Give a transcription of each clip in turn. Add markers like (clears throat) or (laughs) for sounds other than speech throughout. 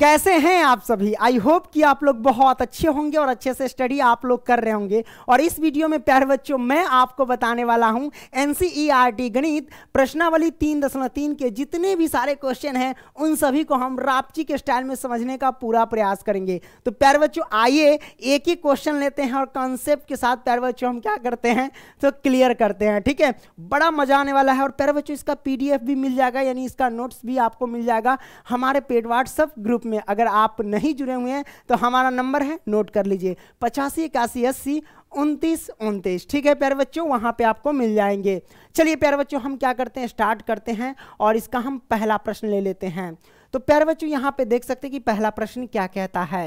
कैसे हैं आप सभी आई होप कि आप लोग बहुत अच्छे होंगे और अच्छे से स्टडी आप लोग कर रहे होंगे और इस वीडियो में प्यारे बच्चों मैं आपको बताने वाला हूं एन e गणित प्रश्नावली तीन दशमलव तीन के जितने भी सारे क्वेश्चन हैं उन सभी को हम रापची के स्टाइल में समझने का पूरा प्रयास करेंगे तो प्यारे बच्चों आइए एक ही क्वेश्चन लेते हैं और कॉन्सेप्ट के साथ प्यारे बच्चों हम क्या करते हैं तो क्लियर करते हैं ठीक है बड़ा मजा आने वाला है और प्यारे बच्चों इसका पी भी मिल जाएगा यानी इसका नोट्स भी आपको मिल जाएगा हमारे पेड व्हाट्सअप ग्रुप में अगर आप नहीं जुड़े हुए हैं तो हमारा नंबर है नोट कर लीजिए पचासी इक्यासी अस्सी उनतीस उनतीस ठीक है प्यारे बच्चों वहाँ पे आपको मिल जाएंगे चलिए प्यारे बच्चों हम क्या करते हैं स्टार्ट करते हैं और इसका हम पहला प्रश्न ले लेते हैं तो प्यारे बच्चों यहाँ पे देख सकते हैं कि पहला प्रश्न क्या कहता है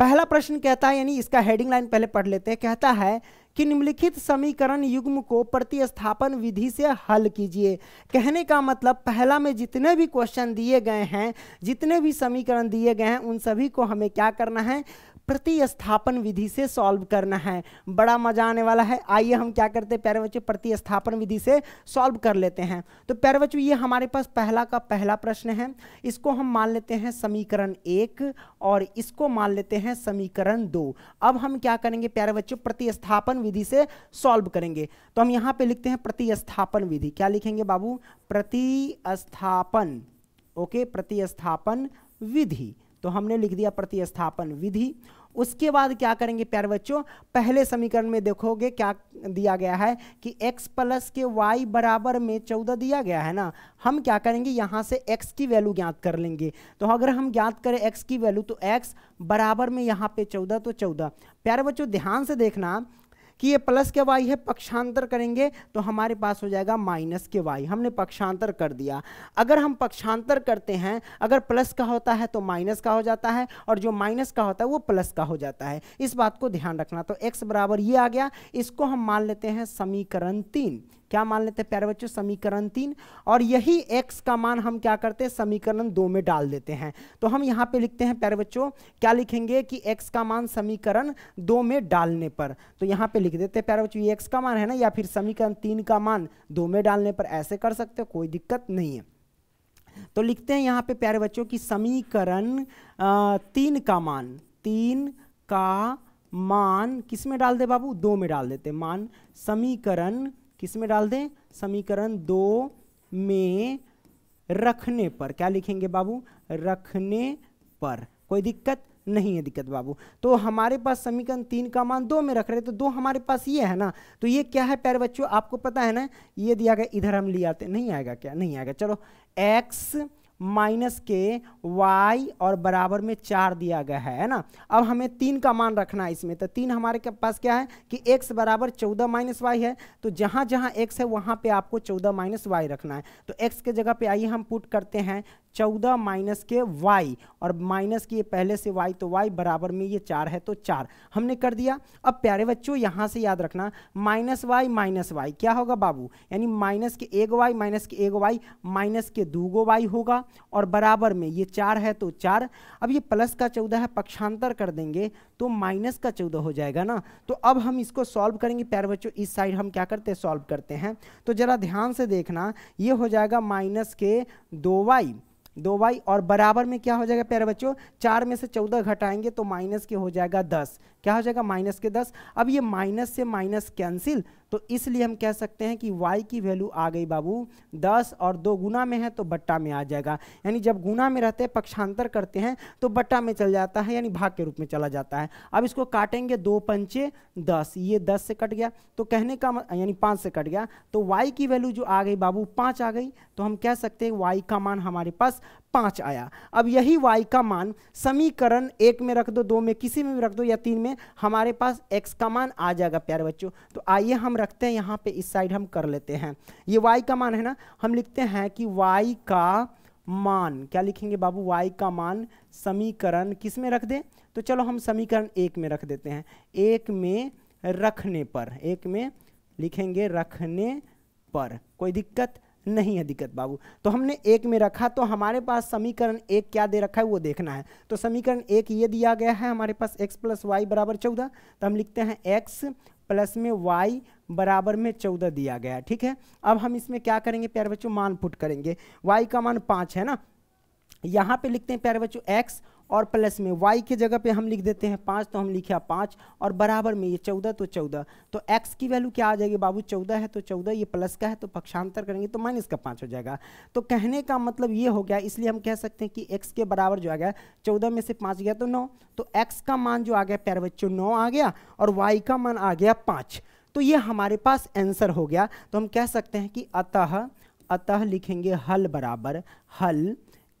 पहला प्रश्न कहता है यानी इसका हेडिंग लाइन पहले पढ़ लेते हैं कहता है कि निम्नलिखित समीकरण युग्म को प्रतिस्थापन विधि से हल कीजिए कहने का मतलब पहला में जितने भी क्वेश्चन दिए गए हैं जितने भी समीकरण दिए गए हैं उन सभी को हमें क्या करना है प्रतिस्थापन विधि से सॉल्व करना है बड़ा मजा आने वाला है आइए हम क्या करते हैं प्यारे बच्चों प्रतिस्थापन विधि से सॉल्व कर लेते हैं तो प्यारे बच्चों ये हमारे पास पहला का पहला प्रश्न है इसको हम मान लेते हैं समीकरण एक और इसको मान लेते हैं समीकरण दो अब हम क्या करेंगे प्यारे बच्चों प्रतिस्थापन विधि से सॉल्व करेंगे तो हम यहाँ पे लिखते हैं प्रतिस्थापन विधि क्या लिखेंगे बाबू प्रतिस्थापन ओके प्रतिस्थापन विधि तो हमने लिख दिया प्रतिस्थापन विधि उसके बाद क्या करेंगे प्यार बच्चों पहले समीकरण में देखोगे क्या दिया गया है कि x प्लस के y बराबर में चौदह दिया गया है ना हम क्या करेंगे यहाँ से x की वैल्यू ज्ञात कर लेंगे तो अगर हम ज्ञात करें x की वैल्यू तो x बराबर में यहाँ पे चौदह तो चौदह प्यारे बच्चों ध्यान से देखना कि ये प्लस के वाई है पक्षांतर करेंगे तो हमारे पास हो जाएगा माइनस के वाई हमने पक्षांतर कर दिया अगर हम पक्षांतर करते हैं अगर प्लस का होता है तो माइनस का हो जाता है और जो माइनस का होता है वो प्लस का हो जाता है इस बात को ध्यान रखना तो एक्स बराबर ये आ गया इसको हम मान लेते हैं समीकरण तीन क्या मान लेते हैं प्यारे बच्चों समीकरण तीन और यही x का मान हम क्या करते हैं समीकरण दो में डाल देते हैं तो हम यहाँ पे लिखते हैं प्यारे बच्चों क्या लिखेंगे कि x का मान समीकरण दो में डालने पर तो यहाँ पे लिख देते हैं प्यारे बच्चों ये x का मान है ना या फिर समीकरण तीन का मान दो में डालने पर ऐसे कर सकते हो कोई दिक्कत नहीं है तो लिखते हैं यहाँ पे प्यारे बच्चों की समीकरण तीन का मान तीन का मान किस में डाल दे बाबू दो में डाल देते मान समीकरण किस में डाल दें समीकरण दो में रखने पर क्या लिखेंगे बाबू रखने पर कोई दिक्कत नहीं है दिक्कत बाबू तो हमारे पास समीकरण तीन का मान दो में रख रहे तो दो हमारे पास ये है ना तो ये क्या है प्यारे बच्चों आपको पता है ना ये दिया गया इधर हम ले आते नहीं आएगा क्या नहीं आएगा चलो एक्स माइनस के वाई और बराबर में चार दिया गया है ना अब हमें तीन का मान रखना है इसमें तो तीन हमारे के पास क्या है कि एक्स बराबर चौदह माइनस वाई है तो जहाँ जहाँ एक्स है वहाँ पे आपको चौदह माइनस वाई रखना है तो एक्स के जगह पे आइए हम पुट करते हैं चौदह माइनस के वाई और माइनस किए पहले से वाई तो वाई बराबर में ये चार है तो चार हमने कर दिया अब प्यारे बच्चों यहाँ से याद रखना माइनस वाई माइनस वाई क्या होगा बाबू यानी माइनस के एक वाई माइनस के एक वाई माइनस के दो गो वाई होगा और बराबर में ये चार है तो चार अब ये प्लस का चौदह है पक्षांतर कर देंगे तो माइनस का चौदह हो जाएगा ना तो अब हम इसको सॉल्व करेंगे प्यारे बच्चों इस साइड हम क्या करते हैं सॉल्व करते हैं तो ज़रा ध्यान से देखना ये हो जाएगा माइनस के दो वाई दो वाई और बराबर में क्या हो जाएगा प्यारे बच्चों चार में से चौदह घटाएंगे तो माइनस के हो जाएगा दस क्या हो जाएगा माइनस के दस अब ये माइनस से माइनस कैंसिल तो इसलिए हम कह सकते हैं कि y की वैल्यू आ गई बाबू दस और दो गुना में है तो बट्टा में आ जाएगा यानी जब गुना में रहते हैं पक्षांतर करते हैं तो बट्टा में चल जाता है यानी भाग के रूप में चला जाता है अब इसको काटेंगे दो पंचे दस ये दस से कट गया तो कहने का यानी पाँच से कट गया तो वाई की वैल्यू जो आ गई बाबू पाँच आ गई तो हम कह सकते हैं वाई का मान हमारे पास पाँच आया अब यही y का मान समीकरण एक में रख दो दो में किसी में भी रख दो या तीन में हमारे पास x का मान आ जाएगा प्यारे बच्चों तो आइए हम रखते हैं यहाँ पे इस साइड हम कर लेते हैं ये y का मान है ना हम लिखते हैं कि y का मान क्या लिखेंगे बाबू y का मान समीकरण किस में रख दें तो चलो हम समीकरण एक में रख देते हैं एक में रखने पर एक में लिखेंगे रखने पर कोई दिक्कत नहीं है दिक्कत बाबू तो हमने एक में रखा तो हमारे पास समीकरण एक क्या दे रखा है वो देखना है तो समीकरण एक ये दिया गया है हमारे पास एक्स प्लस वाई बराबर चौदह तो हम लिखते हैं एक्स प्लस में वाई बराबर में चौदह दिया गया ठीक है अब हम इसमें क्या करेंगे प्यारे बच्चों मान पुट करेंगे वाई का मान पाँच है ना यहाँ पे लिखते हैं प्यारे बच्चों एक्स और प्लस में y के जगह पे हम लिख देते हैं पाँच तो हम लिखे पाँच और बराबर में ये चौदह तो चौदह तो x की वैल्यू क्या आ जाएगी बाबू चौदह है तो चौदह ये प्लस का है तो पक्षांतर करेंगे तो माइनस का पाँच हो जाएगा तो कहने का मतलब ये हो गया इसलिए हम कह सकते हैं कि x के बराबर जो आ गया चौदह में से पाँच गया तो नौ तो x का मान जो आ गया प्यार बच्चों नौ आ गया और वाई का मान आ गया पाँच तो ये हमारे पास आंसर हो गया तो हम कह सकते हैं कि अतः अतः लिखेंगे हल बराबर हल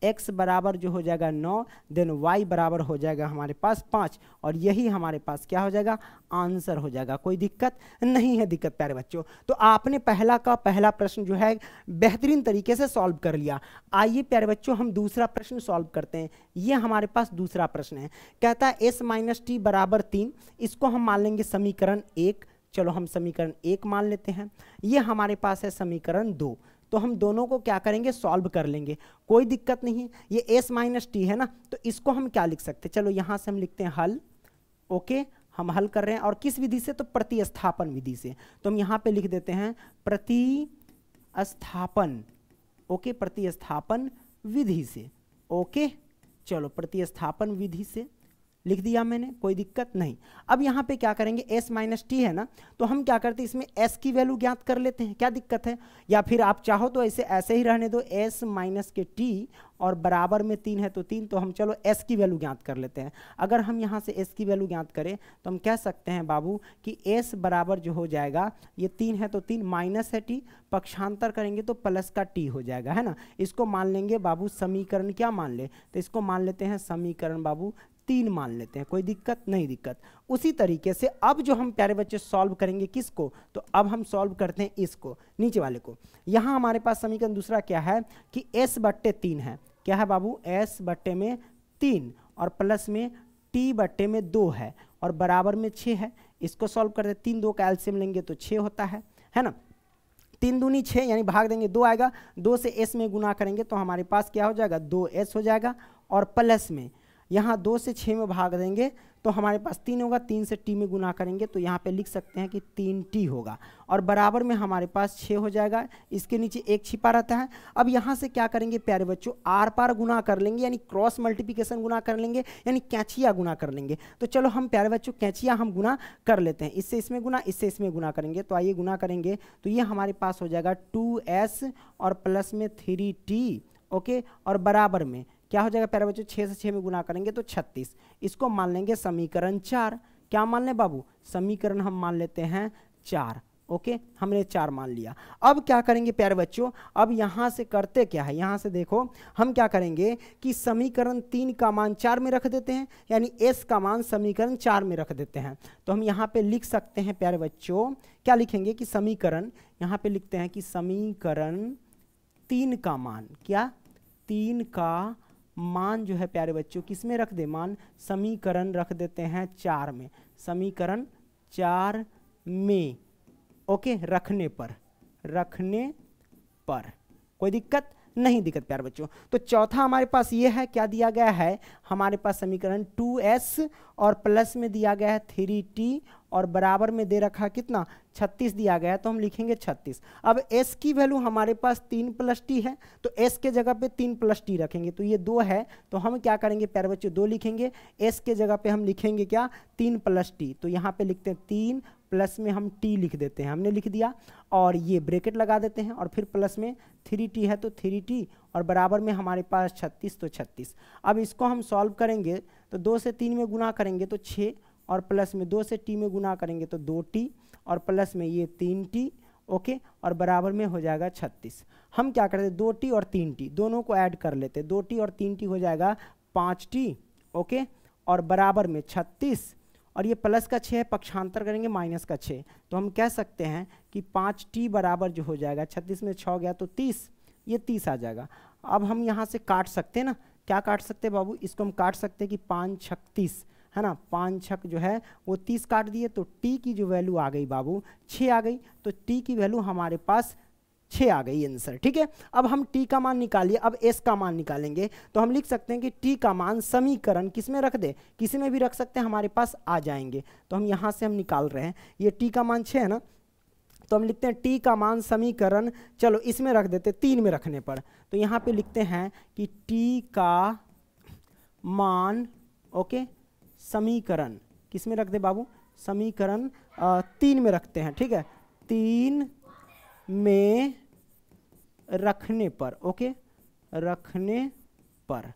एक्स बराबर जो हो जाएगा नौ देन वाई बराबर हो जाएगा हमारे पास पाँच और यही हमारे पास क्या हो जाएगा आंसर हो जाएगा कोई दिक्कत नहीं है दिक्कत प्यारे बच्चों तो आपने पहला का पहला प्रश्न जो है बेहतरीन तरीके से सॉल्व कर लिया आइए प्यारे बच्चों हम दूसरा प्रश्न सॉल्व करते हैं ये हमारे पास दूसरा प्रश्न है कहता है एस माइनस टी बराबर तीन इसको हम मान लेंगे समीकरण एक चलो हम समीकरण एक मान लेते हैं ये हमारे पास है समीकरण दो तो हम दोनों को क्या करेंगे सॉल्व कर लेंगे कोई दिक्कत नहीं है ये एस माइनस टी है ना तो इसको हम क्या लिख सकते चलो यहाँ से हम लिखते हैं हल ओके हम हल कर रहे हैं और किस विधि से तो प्रतिस्थापन विधि से तो हम यहाँ पे लिख देते हैं प्रतिस्थापन ओके प्रतिस्थापन विधि से ओके चलो प्रतिस्थापन विधि से लिख दिया मैंने कोई दिक्कत नहीं अब यहाँ पे क्या करेंगे एस माइनस टी है ना तो हम क्या करते हैं इसमें एस की वैल्यू ज्ञात कर लेते हैं क्या दिक्कत है या फिर आप चाहो तो ऐसे ऐसे ही रहने दो एस माइनस के टी और बराबर में तीन है तो तीन तो हम चलो एस की वैल्यू ज्ञात कर लेते हैं अगर हम यहाँ से एस की वैल्यू ज्ञात करें तो हम कह सकते हैं बाबू कि एस बराबर जो हो जाएगा ये तीन है तो तीन माइनस है टी पक्षांतर करेंगे तो प्लस का टी हो जाएगा है ना इसको मान लेंगे बाबू समीकरण क्या मान ले तो इसको मान लेते हैं समीकरण बाबू तीन मान लेते हैं कोई दिक्कत नहीं दिक्कत उसी तरीके से अब जो हम प्यारे बच्चे सॉल्व करेंगे किसको तो अब हम सॉल्व करते हैं इसको नीचे वाले को यहाँ हमारे पास समीकरण दूसरा क्या है कि एस बट्टे तीन है क्या है बाबू एस बट्टे में तीन और प्लस में टी बट्टे में दो है और बराबर में छः है इसको सॉल्व करते हैं तीन दो का एल्सियम लेंगे तो छः होता है है ना तीन दूनी छः यानी भाग देंगे दो आएगा दो से एस में गुना करेंगे तो हमारे पास क्या हो जाएगा दो एस हो जाएगा और प्लस में यहाँ दो से छः में भाग देंगे तो हमारे पास तीन होगा तीन से टी में गुना करेंगे तो यहाँ पे लिख सकते हैं कि तीन टी होगा और बराबर में हमारे पास छः हो जाएगा इसके नीचे एक छिपा रहता है अब यहाँ से क्या करेंगे प्यारे बच्चों आर पार गुना कर लेंगे यानी क्रॉस मल्टीप्लिकेशन गुना कर लेंगे यानी कैचिया गुना कर लेंगे तो चलो हम प्यारे बच्चों कैचिया हम गुना कर लेते हैं इससे इसमें गुना इससे इसमें गुना करेंगे तो आइए गुना करेंगे तो ये हमारे पास हो जाएगा टू और प्लस में थ्री ओके और बराबर में क्या हो जाएगा प्यारे बच्चों छः से छः में गुना करेंगे तो छत्तीस इसको मान लेंगे समीकरण चार क्या मान लें बाबू समीकरण हम मान लेते हैं चार ओके हमने चार मान लिया अब क्या करेंगे प्यारे बच्चों अब यहाँ से करते क्या है यहाँ से देखो हम क्या करेंगे कि समीकरण तीन का मान चार में रख देते हैं यानी एस का मान समीकरण चार में रख देते हैं तो हम यहाँ पे लिख सकते हैं प्यारे बच्चों क्या लिखेंगे कि समीकरण यहाँ पे लिखते हैं कि समीकरण तीन का मान क्या तीन का मान जो है प्यारे बच्चों किस में रख दे मान समीकरण रख देते हैं चार में समीकरण चार में ओके रखने पर रखने पर कोई दिक्कत नहीं दिक्कत प्यार बच्चों तो चौथा हमारे पास ये है क्या दिया गया है हमारे पास समीकरण 2s और प्लस में दिया गया है 3t और बराबर में दे रखा कितना 36 दिया गया तो हम लिखेंगे 36 अब s की वैल्यू हमारे पास तीन प्लस टी है तो s के जगह पे तीन प्लस टी रखेंगे तो ये दो है तो हम क्या करेंगे पैर बच्चे दो लिखेंगे s के जगह पे हम लिखेंगे क्या तीन प्लस टी तो यहाँ पे लिखते हैं तीन प्लस में हम टी लिख देते हैं हमने लिख दिया और ये ब्रेकेट लगा देते हैं और फिर प्लस में थ्री टी है तो थ्री टी और बराबर में हमारे पास छत्तीस तो छत्तीस अब इसको हम सॉल्व करेंगे तो दो से तीन में गुना करेंगे तो छः और प्लस में दो से टी में गुना करेंगे तो दो टी और प्लस में ये तीन टी ओके और बराबर में हो जाएगा छत्तीस हम क्या करते दो टी और तीन टी दोनों को ऐड कर लेते दो टी और तीन टी हो जाएगा पाँच टी ओके और बराबर में छत्तीस और ये प्लस का छः है पक्षांतर करेंगे माइनस का छः तो हम कह सकते हैं कि पाँच टी बराबर जो हो जाएगा छत्तीस में छः गया तो तीस ये तीस आ जाएगा अब हम यहाँ से काट सकते हैं ना क्या काट सकते हैं बाबू इसको हम काट सकते हैं कि पाँच छत्तीस है ना पाँच छक जो है वो तीस काट दिए तो टी की जो वैल्यू आ गई बाबू छः आ गई तो टी की वैल्यू हमारे पास छः आ गई आंसर ठीक है अब हम टी का मान निकालिए अब एस का मान निकालेंगे तो हम लिख सकते हैं कि टी का मान समीकरण किस में रख दे किसी में भी रख सकते हैं हमारे पास आ जाएंगे तो हम यहाँ से हम निकाल रहे हैं ये टी का मान छः है ना तो हम लिखते हैं टी का मान समीकरण चलो इसमें रख देते तीन में रखने पर तो यहाँ पे लिखते हैं कि टी का मान ओके समीकरण किस में रख दे बाबू समीकरण तीन में रखते हैं ठीक है तीन में रखने पर ओके रखने पर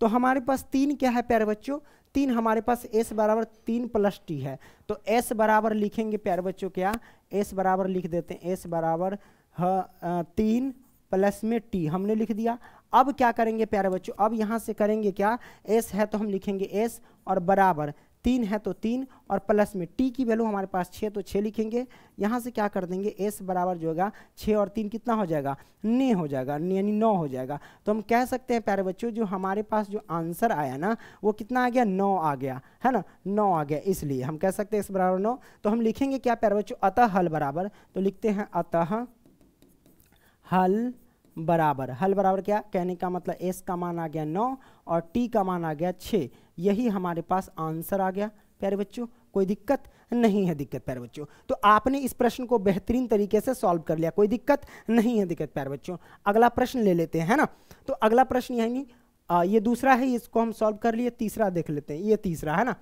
तो हमारे पास तीन क्या है प्यारे बच्चों तीन हमारे पास s बराबर तीन प्लस टी है तो s बराबर लिखेंगे प्यारे बच्चों क्या s बराबर लिख देते हैं s बराबर तीन प्लस में टी हमने लिख दिया अब क्या करेंगे प्यारे बच्चों अब यहाँ से करेंगे क्या एस है तो हम लिखेंगे एस और बराबर तीन है तो तीन और प्लस में टी की वैल्यू हमारे पास छः तो छः लिखेंगे यहाँ से क्या कर देंगे एस बराबर जो होगा छः और तीन कितना हो जाएगा ने हो जाएगा यानी नौ हो जाएगा तो हम कह सकते हैं प्यारे बच्चों जो हमारे पास जो आंसर आया ना वो कितना आ गया नौ आ गया है ना नौ आ गया इसलिए हम कह सकते हैं एस बराबर नौ तो हम लिखेंगे क्या प्यारे बच्चों अतः हल बराबर तो लिखते हैं अतः हल बराबर हल बराबर क्या कहने का मतलब एस का मान आ गया नौ और टी का मान आ गया छः यही हमारे पास आंसर आ गया प्यारे बच्चों कोई दिक्कत नहीं है दिक्कत प्यारे बच्चों तो आपने इस प्रश्न को बेहतरीन तरीके से सॉल्व कर लिया कोई दिक्कत नहीं है दिक्कत प्यारे बच्चों अगला प्रश्न ले लेते हैं ना तो अगला प्रश्न यानी ये दूसरा है इसको हम सॉल्व कर लिए तीसरा देख लेते हैं ये तीसरा है ना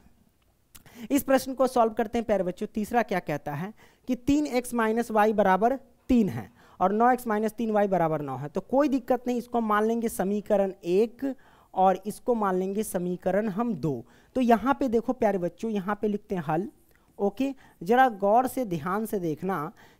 इस प्रश्न को सॉल्व करते हैं प्यारे बच्चों तीसरा क्या कहता है कि तीन एक्स माइनस वाई बराबर तीन है और नौ एक्स माइनस तीन वाई बराबर नौ है तो कोई दिक्कत नहीं इसको मान लेंगे समीकरण एक और इसको मान लेंगे समीकरण हम दो तो यहाँ पे देखो प्यारे बच्चों यहाँ पे लिखते हैं हल ओके ज़रा गौर से ध्यान से देखना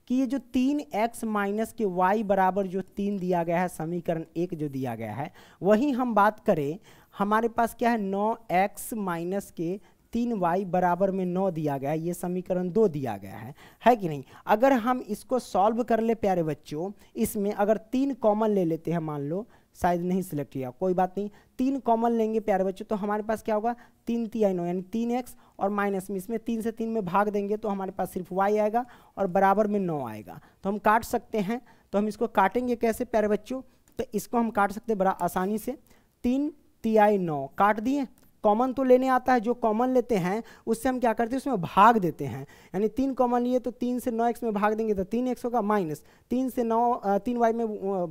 कि ये जो तीन एक्स माइनस के वाई बराबर जो तीन दिया गया है समीकरण एक जो दिया गया है वही हम बात करें हमारे पास क्या है नौ एक्स माइनस के तीन वाई बराबर में नौ दिया गया है ये समीकरण दो दिया गया है है कि नहीं अगर हम इसको सॉल्व कर ले प्यारे बच्चों इसमें अगर तीन कॉमन ले लेते हैं मान लो शायद नहीं सिलेक्ट किया कोई बात नहीं तीन कॉमन लेंगे प्यारे बच्चों तो हमारे पास क्या होगा तीन ती आई नौ यानी तीन एक्स और माइनस में इसमें तीन से तीन में भाग देंगे तो हमारे पास सिर्फ वाई आएगा और बराबर में नौ आएगा तो हम काट सकते हैं तो हम इसको काटेंगे कैसे प्यारे बच्चों तो इसको हम काट सकते बड़ा आसानी से तीन ती आई नौ काट दिए कॉमन तो लेने आता है जो कॉमन लेते हैं उससे हम क्या करते हैं उसमें भाग देते हैं यानी तीन कॉमन लिए तो तीन से नौ एक्स में भाग देंगे तो तीन एक्स होगा माइनस तीन से नौ तीन वाई में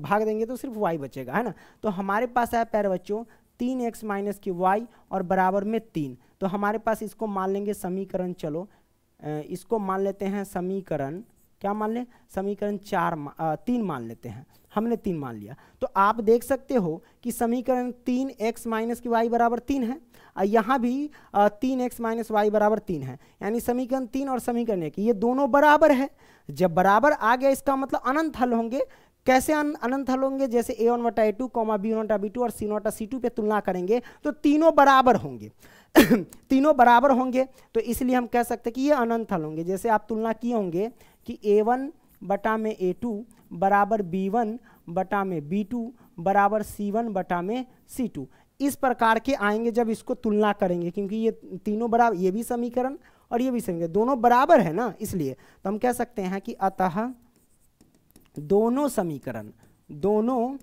भाग देंगे तो सिर्फ वाई बचेगा है ना तो हमारे पास है पैर बच्चों तीन एक्स माइनस की वाई और बराबर में तीन तो हमारे पास इसको मान लेंगे समीकरण चलो इसको मान लेते हैं समीकरण क्या मान लें समीकरण चार तीन मान लेते हैं हमने तीन मान लिया तो आप देख सकते हो कि समीकरण तीन एक्स माइनस की वाई बराबर तीन है और यहाँ भी तीन एक्स माइनस वाई बराबर तीन है यानी समीकरण तीन और समीकरण एक ये दोनों बराबर है जब बराबर आ गया इसका मतलब अनंत हल होंगे कैसे अनंत हल होंगे जैसे ए वन वटा A two comma B one वटा बी टू और सी नोटा सी टू पर तुलना करेंगे तो तीनों बराबर होंगे (coughs) तीनों बराबर होंगे तो इसलिए हम कह सकते हैं कि ये अनंत हल होंगे जैसे आप तुलना किए होंगे कि ए वन बटा में ए टू बराबर बी वन बटा में बी टू बराबर सी वन बटा में सी टू इस प्रकार के आएंगे जब इसको तुलना करेंगे क्योंकि ये तीनों बराबर ये भी समीकरण और ये भी समीकरण दोनों बराबर है ना इसलिए तो हम कह सकते हैं कि अतः दोनों समीकरण दोनों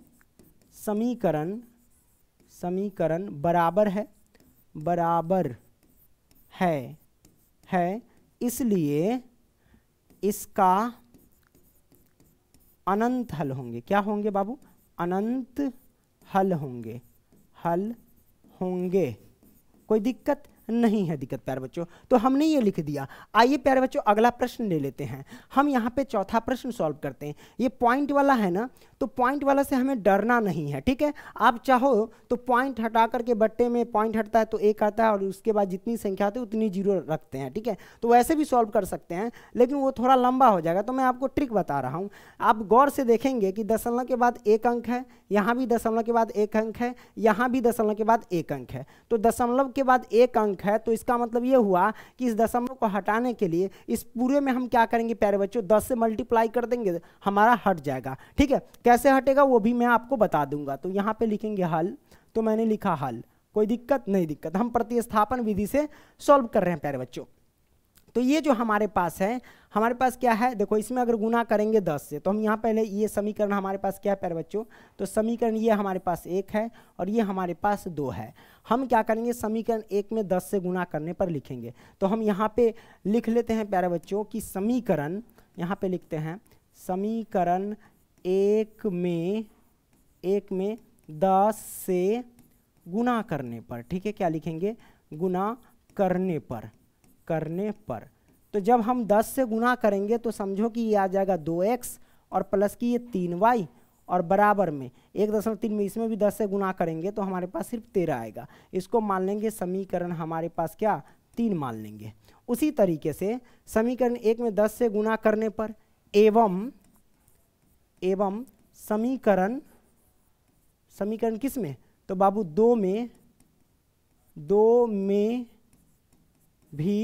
समीकरण समीकरण बराबर है बराबर है है इसलिए इसका अनंत हल होंगे क्या होंगे बाबू अनंत हल होंगे हल होंगे कोई दिक्कत नहीं है दिक्कत प्यारे बच्चों तो हमने ये लिख दिया आइए प्यारे बच्चों अगला प्रश्न ले लेते हैं हम यहाँ पे चौथा प्रश्न सॉल्व करते हैं ये पॉइंट वाला है ना तो पॉइंट वाला से हमें डरना नहीं है ठीक है आप चाहो तो पॉइंट हटा करके बट्टे में पॉइंट हटता है तो एक आता है और उसके बाद जितनी संख्या आती है उतनी जीरो रखते हैं ठीक है तो वैसे भी सॉल्व कर सकते हैं लेकिन वो थोड़ा लंबा हो जाएगा तो मैं आपको ट्रिक बता रहा हूँ आप गौर से देखेंगे कि दशमलव के बाद एक अंक है यहाँ भी दशमलव के बाद एक अंक है यहाँ भी दशमलव के बाद एक अंक है तो दशमलव के बाद एक अंक अंक है तो इसका मतलब ये हुआ कि इस दशमलव को हटाने के लिए इस पूरे में हम क्या करेंगे प्यारे बच्चों दस से मल्टीप्लाई कर देंगे हमारा हट जाएगा ठीक है कैसे हटेगा वो भी मैं आपको बता दूंगा तो यहाँ पे लिखेंगे हल तो मैंने लिखा हल कोई दिक्कत नहीं दिक्कत हम प्रतिस्थापन विधि से सॉल्व कर रहे हैं प्यारे बच्चों तो ये जो हमारे पास है हमारे पास क्या है देखो इसमें अगर गुना करेंगे दस से तो हम यहाँ पहले ये समीकरण हमारे पास क्या है प्यारे बच्चों तो समीकरण ये हमारे पास एक है और ये हमारे पास दो है हम क्या करेंगे समीकरण एक में दस से गुना करने पर लिखेंगे तो हम यहाँ पे लिख लेते हैं प्यारे बच्चों कि समीकरण यहाँ पे लिखते हैं समीकरण एक में एक में दस से गुना करने पर ठीक है क्या लिखेंगे गुना करने पर करने पर तो जब हम 10 से गुना करेंगे तो समझो कि ये आ जाएगा 2x और प्लस की ये 3y और बराबर में एक दशमलव तीन में इसमें भी 10 से गुना करेंगे तो हमारे पास सिर्फ 13 आएगा इसको मान लेंगे समीकरण हमारे पास क्या तीन मान लेंगे उसी तरीके से समीकरण एक में 10 से गुना करने पर एवं एवं समीकरण समीकरण किस में तो बाबू दो में दो में भी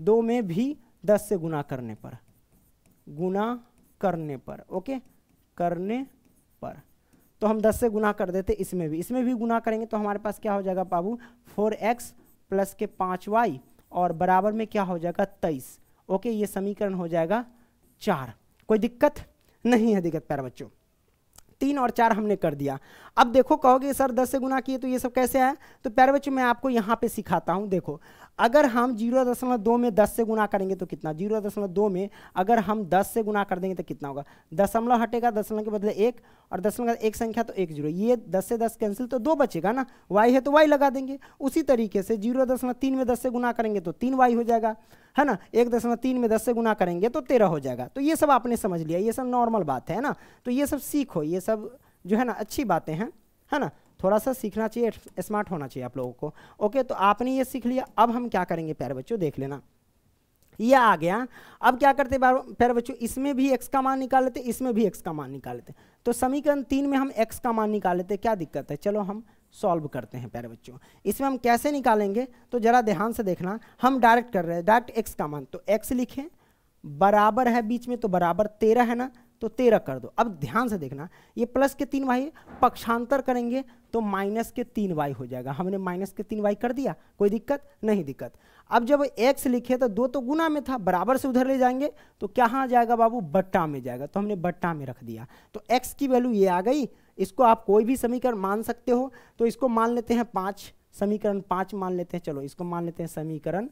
दो में भी दस से गुना करने पर गुना करने पर ओके करने पर तो हम दस से गुना कर देते इसमें भी इसमें भी गुना करेंगे तो हमारे पास क्या हो जाएगा बाबू फोर एक्स प्लस के पाँच वाई और बराबर में क्या हो जाएगा तेईस ओके ये समीकरण हो जाएगा चार कोई दिक्कत नहीं है दिक्कत प्यारे बच्चों तीन और चार हमने कर दिया अब देखो कहोगे सर दस से गुना किए तो ये सब कैसे आए तो प्यारे बच्चों मैं आपको यहाँ पे सिखाता हूँ देखो अगर हम जीरो दशमलव दो में दस से गुना करेंगे तो कितना जीरो दशमलव दो में अगर हम दस से गुना कर देंगे तो कितना होगा दशमलव हटेगा दशमलव के बदले एक और दशमलव एक संख्या तो एक जीरो ये दस से दस कैंसिल तो दो बचेगा ना वाई है तो वाई लगा देंगे उसी तरीके से जीरो दशमलव तीन में दस से गुना करेंगे तो तीन वाई हो जाएगा है ना एक दशमलव तीन में दस से गुना करेंगे तो तेरह हो जाएगा तो ये सब आपने समझ लिया ये सब नॉर्मल बात है ना तो ये सब सीखो ये सब जो है ना अच्छी बातें हैं है ना थोड़ा सा सीखना चाहिए स्मार्ट होना चाहिए आप लोगों को ओके तो आपने ये सीख लिया अब हम क्या करेंगे प्यारे बच्चों देख लेना ये आ गया अब क्या करते प्यारे बच्चों इसमें भी एक्स का मान निकाल लेते इसमें भी एक्स का मान निकाल लेते तो समीकरण तीन में हम एक्स का मान निकाल लेते क्या दिक्कत है चलो हम सॉल्व करते हैं प्यारे बच्चों इसमें हम कैसे निकालेंगे तो ज़रा ध्यान से देखना हम डायरेक्ट कर रहे हैं डायरेक्ट एक्स का मान तो एक्स लिखें बराबर है बीच में तो बराबर तेरह है ना तो तेरह कर दो अब ध्यान से देखना ये प्लस के तीन वाई पक्षांतर करेंगे तो माइनस के तीन वाई हो जाएगा हमने माइनस के तीन वाई कर दिया कोई दिक्कत नहीं दिक्कत अब जब एक्स लिखे तो दो तो गुना में था बराबर से उधर ले जाएंगे तो क्या हाँ जाएगा बाबू बट्टा में जाएगा तो हमने बट्टा में रख दिया तो एक्स की वैल्यू ये आ गई इसको आप कोई भी समीकरण मान सकते हो तो इसको मान लेते हैं पाँच समीकरण पाँच मान लेते हैं चलो इसको मान लेते हैं समीकरण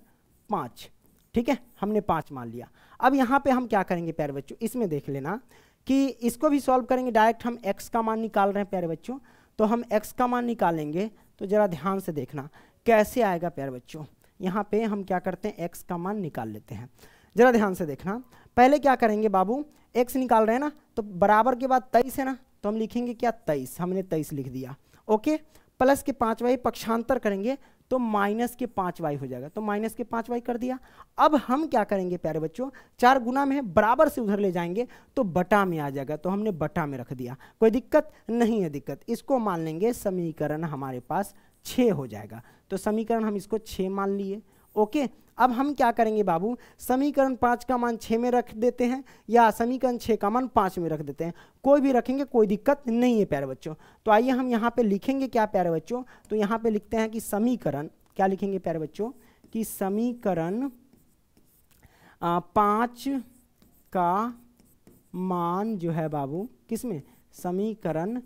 पाँच ठीक है हमने पाँच मान लिया अब यहाँ पर हम क्या करेंगे प्यारे बच्चों इसमें देख लेना कि इसको भी सॉल्व करेंगे डायरेक्ट हम एक्स का मान निकाल रहे हैं प्यारे बच्चों तो हम एक्स का मान निकालेंगे तो ज़रा ध्यान से देखना कैसे आएगा प्यारे बच्चों यहाँ पे हम क्या करते हैं एक्स का मान निकाल लेते हैं जरा ध्यान से देखना पहले क्या करेंगे बाबू एक्स निकाल रहे हैं ना तो बराबर के बाद तेईस है ना तो हम लिखेंगे क्या तेईस हमने तेईस लिख दिया ओके प्लस के पाँच वाई पक्षांतर करेंगे तो माइनस के पाँच वाई हो जाएगा तो माइनस के पाँच वाई कर दिया अब हम क्या करेंगे प्यारे बच्चों चार गुना में है बराबर से उधर ले जाएंगे तो बटा में आ जाएगा तो हमने बटा में रख दिया कोई दिक्कत नहीं है दिक्कत इसको मान लेंगे समीकरण हमारे पास छः हो जाएगा तो समीकरण हम इसको छः मान लिए ओके अब हम क्या करेंगे बाबू समीकरण पाँच का मान छः में रख देते हैं या समीकरण छः का मान पाँच में रख देते हैं कोई भी रखेंगे कोई दिक्कत नहीं है प्यारे बच्चों तो आइए हम यहाँ पे लिखेंगे क्या प्यारे बच्चों तो यहाँ पे लिखते हैं कि समीकरण क्या लिखेंगे प्यारे बच्चों कि समीकरण पाँच का मान जो है बाबू किस में समीकरण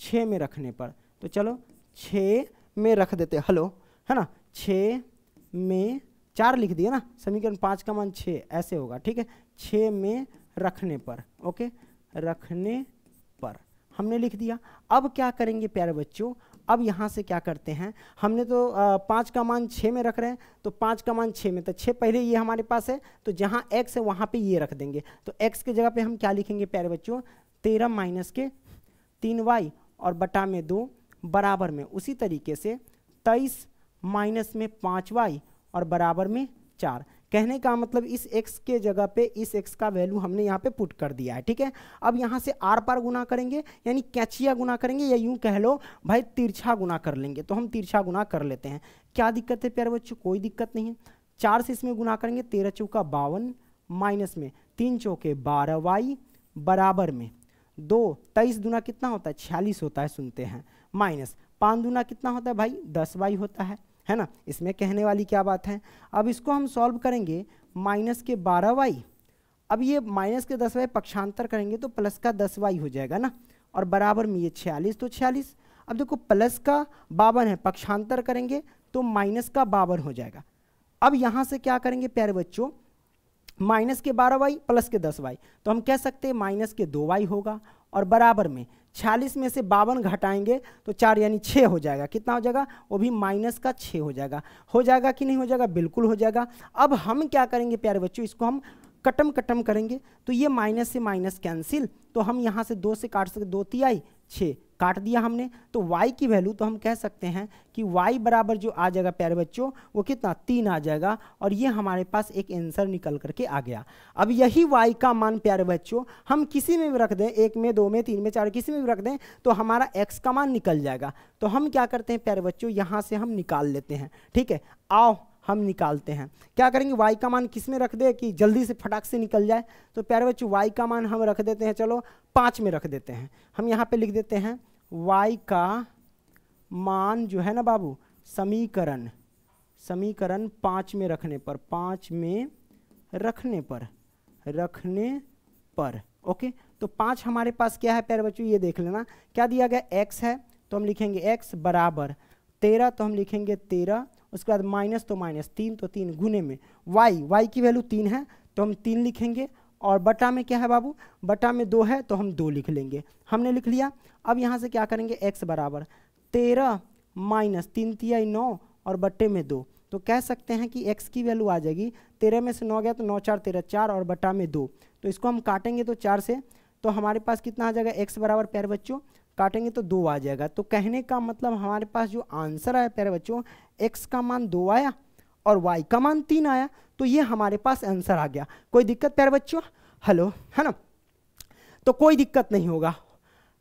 छः में रखने पर तो चलो छः में रख देते हलो है ना छ में चार लिख दिए ना समीकरण पाँच का मान छः ऐसे होगा ठीक है छः में रखने पर ओके रखने पर हमने लिख दिया अब क्या करेंगे प्यारे बच्चों अब यहाँ से क्या करते हैं हमने तो पाँच का मान छः में रख रहे हैं तो पाँच का मान छः में तो छः पहले ये हमारे पास है तो जहाँ एक्स है वहाँ पे ये रख देंगे तो एक्स के जगह पे हम क्या लिखेंगे प्यारे बच्चों तेरह माइनस के तीन वाई और बटा में दो बराबर में उसी तरीके से तेईस माइनस में पाँच वाई और बराबर में चार कहने का मतलब इस x के जगह पे इस x का वैल्यू हमने यहाँ पे पुट कर दिया है ठीक है अब यहाँ से आर पर गुना करेंगे यानी कैचिया गुना करेंगे या यूँ कह लो भाई तिरछा गुना कर लेंगे तो हम तिरछा गुना कर लेते हैं क्या दिक्कत है प्यारे बच्चों कोई दिक्कत नहीं है चार से इसमें गुना करेंगे तेरह चौका बावन माइनस में तीन चौके बारह वाई बराबर में दो तेईस गुना कितना होता है छियालीस होता है सुनते हैं माइनस पाँच दूना कितना होता है भाई दस बाई होता है है ना इसमें कहने वाली क्या बात है अब इसको हम सॉल्व करेंगे माइनस के बारह वाई अब ये माइनस के दस वाई पक्षांतर करेंगे तो प्लस का दस वाई हो जाएगा ना और बराबर में ये छियालीस तो छियालीस अब देखो प्लस का बावन है पक्षांतर करेंगे तो माइनस का बावन हो जाएगा अब यहाँ से क्या करेंगे प्यारे बच्चों माइनस के बारह वाई प्लस के दस वाई तो हम कह सकते हैं माइनस के दो वाई होगा और बराबर में छियालीस में से बावन घटाएंगे तो चार यानी छः हो जाएगा कितना हो जाएगा वो भी माइनस का छः हो जाएगा हो जाएगा कि नहीं हो जाएगा बिल्कुल हो जाएगा अब हम क्या करेंगे प्यारे बच्चों इसको हम कटम कटम करेंगे तो ये माइनस से माइनस कैंसिल तो हम यहाँ से दो से काट सकते दो तिहाई छः काट दिया हमने तो y की वैल्यू तो हम कह सकते हैं कि y बराबर जो आ जाएगा प्यारे बच्चों वो कितना तीन आ जाएगा और ये हमारे पास एक आंसर निकल करके आ गया अब यही y का मान प्यारे बच्चों हम किसी में भी रख दें एक में दो में तीन में चार किसी में भी रख दें तो हमारा x का मान निकल जाएगा तो हम क्या करते हैं प्यारे बच्चों यहाँ से हम निकाल लेते हैं ठीक है आओ हम निकालते हैं क्या करेंगे y का मान किस में रख दे कि जल्दी से फटाक से निकल जाए तो प्यारे बच्चों y का मान हम रख देते हैं चलो पाँच में रख देते हैं हम यहाँ पे लिख देते हैं y का मान जो है ना बाबू समीकरण समीकरण पाँच में रखने पर पाँच में रखने पर रखने पर ओके तो पाँच हमारे पास क्या है प्यारे बच्चों ये देख लेना क्या दिया गया x है तो हम लिखेंगे x बराबर तेरह तो हम लिखेंगे तेरह उसके बाद माइनस तो माइनस तीन तो तीन गुने में y y की वैल्यू तीन है तो हम तीन लिखेंगे और बटा में क्या है बाबू बटा में दो है तो हम दो लिख लेंगे हमने लिख लिया अब यहाँ से क्या करेंगे एक्स बराबर तेरह माइनस तीन तिहाई नौ और बट्टे में दो तो कह सकते हैं कि x की वैल्यू आ जाएगी तेरह में से नौ गया तो नौ चार तेरह चार और बटा में दो तो इसको हम काटेंगे तो चार से तो हमारे पास कितना आ जाएगा एक्स बराबर प्यारे बच्चों काटेंगे तो दो आ जाएगा तो कहने का मतलब हमारे पास जो आंसर आया प्यारे बच्चों एक्स का मान दो आया और वाई का मान तीन आया तो ये हमारे पास आंसर आ गया कोई दिक्कत प्यारे बच्चों हेलो है ना तो कोई दिक्कत नहीं होगा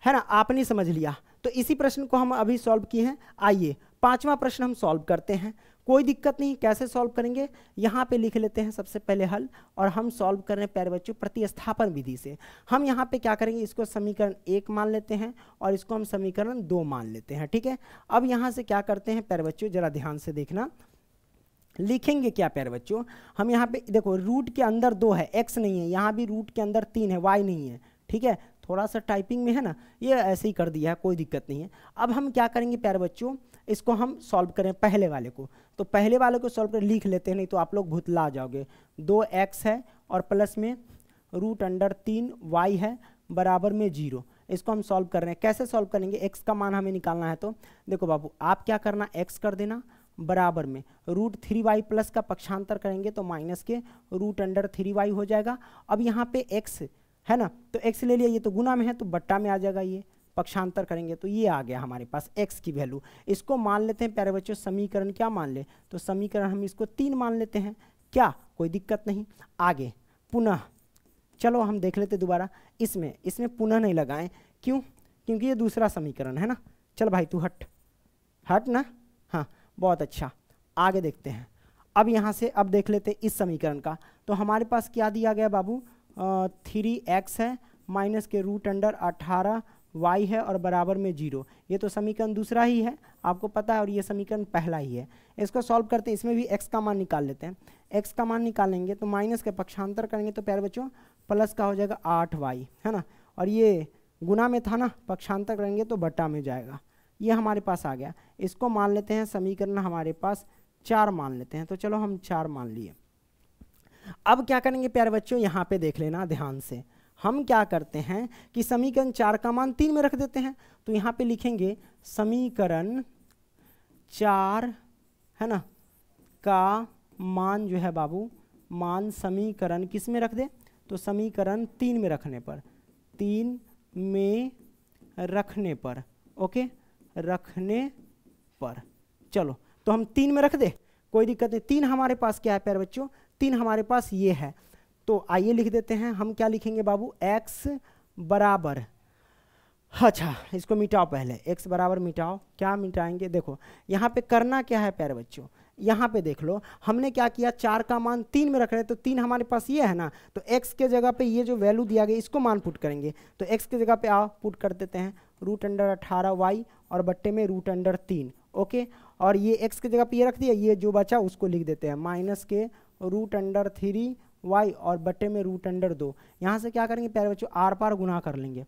है ना आपने समझ लिया तो इसी प्रश्न को हम अभी सॉल्व किए हैं आइए पांचवा प्रश्न हम सॉल्व करते हैं कोई दिक्कत नहीं कैसे सॉल्व करेंगे यहाँ पे लिख लेते हैं सबसे पहले हल और हम सॉल्व कर रहे हैं प्यारे बच्चों प्रतिस्थापन विधि से हम यहाँ पे क्या करेंगे इसको समीकरण एक मान लेते हैं और इसको हम समीकरण दो मान लेते हैं ठीक है अब यहाँ से क्या करते हैं प्यारे बच्चों जरा ध्यान से देखना लिखेंगे क्या प्यारे बच्चों हम यहाँ पे देखो रूट के अंदर दो है एक्स नहीं है यहाँ भी रूट के अंदर तीन है वाई नहीं है ठीक है थोड़ा सा टाइपिंग में है ना ये ऐसे ही कर दिया है कोई दिक्कत नहीं है अब हम क्या करेंगे प्यारे बच्चों इसको हम सॉल्व करें पहले वाले को तो पहले वाले को सॉल्व कर लिख लेते हैं नहीं तो आप लोग भुतला जाओगे दो एक्स है और प्लस में रूट अंडर तीन वाई है बराबर में जीरो इसको हम सॉल्व कर रहे हैं कैसे सॉल्व करेंगे एक्स का मान हमें निकालना है तो देखो बाबू आप क्या करना एक्स कर देना बराबर में रूट थ्री वाई प्लस का पक्षांतर करेंगे तो माइनस के रूट अंडर थ्री वाई हो जाएगा अब यहाँ पे एक्स है ना तो एक्स ले लिया ये तो गुना में है तो बट्टा में आ जाएगा ये पक्षांतर करेंगे तो ये आ गया हमारे पास एक्स की वैल्यू इसको मान लेते हैं प्यारे बच्चों समीकरण क्या मान ले तो समीकरण हम इसको तीन मान लेते हैं क्या कोई दिक्कत नहीं आगे पुनः चलो हम देख लेते दोबारा इसमें इसमें पुनः नहीं लगाएं क्यों क्योंकि ये दूसरा समीकरण है ना चल भाई तू हट हट ना बहुत अच्छा आगे देखते हैं अब यहाँ से अब देख लेते इस समीकरण का तो हमारे पास क्या दिया गया बाबू थ्री एक्स है माइनस के रूट अंडर अठारह वाई है और बराबर में जीरो ये तो समीकरण दूसरा ही है आपको पता है और ये समीकरण पहला ही है इसको सॉल्व करते हैं इसमें भी एक्स का मान निकाल लेते हैं एक्स का मान निकालेंगे तो माइनस का पक्षांतर करेंगे तो प्यारे बच्चों प्लस का हो जाएगा आठ वाई है ना और ये गुना में था ना पक्षांतर करेंगे तो बट्टा में जाएगा ये हमारे पास आ गया इसको मान लेते हैं समीकरण हमारे पास चार मान लेते हैं तो चलो हम चार मान लिए अब क्या करेंगे प्यारे बच्चों यहाँ पे देख लेना ध्यान से हम क्या करते हैं कि समीकरण चार का मान तीन में रख देते हैं तो यहाँ पे लिखेंगे समीकरण चार है ना का मान जो है बाबू मान समीकरण किस में रख दे तो समीकरण तीन में रखने पर तीन में रखने पर ओके रखने पर चलो तो हम तीन में रख दे कोई दिक्कत नहीं तीन हमारे पास क्या है प्यार बच्चों तीन हमारे पास ये है तो आइए लिख देते हैं हम क्या लिखेंगे बाबू एक्स बराबर अच्छा इसको मिटाओ पहले एक्स बराबर मिटाओ क्या मिटाएंगे देखो यहाँ पे करना क्या है प्यारे बच्चों यहाँ पे देख लो हमने क्या किया चार का मान तीन में रख रहे तो तीन हमारे पास ये है ना तो एक्स के जगह पे ये जो वैल्यू दिया गया इसको मान पुट करेंगे तो एक्स के जगह पे आओ पुट कर देते हैं रूट अंडर अठारह वाई और बट्टे में रूट अंडर तीन ओके और ये एक्स की जगह पर ये रख दिया ये जो बचा उसको लिख देते हैं माइनस के रूट अंडर थ्री वाई और बट्टे में रूट अंडर दो यहाँ से क्या करेंगे प्यारे बच्चों आर पार गुना कर लेंगे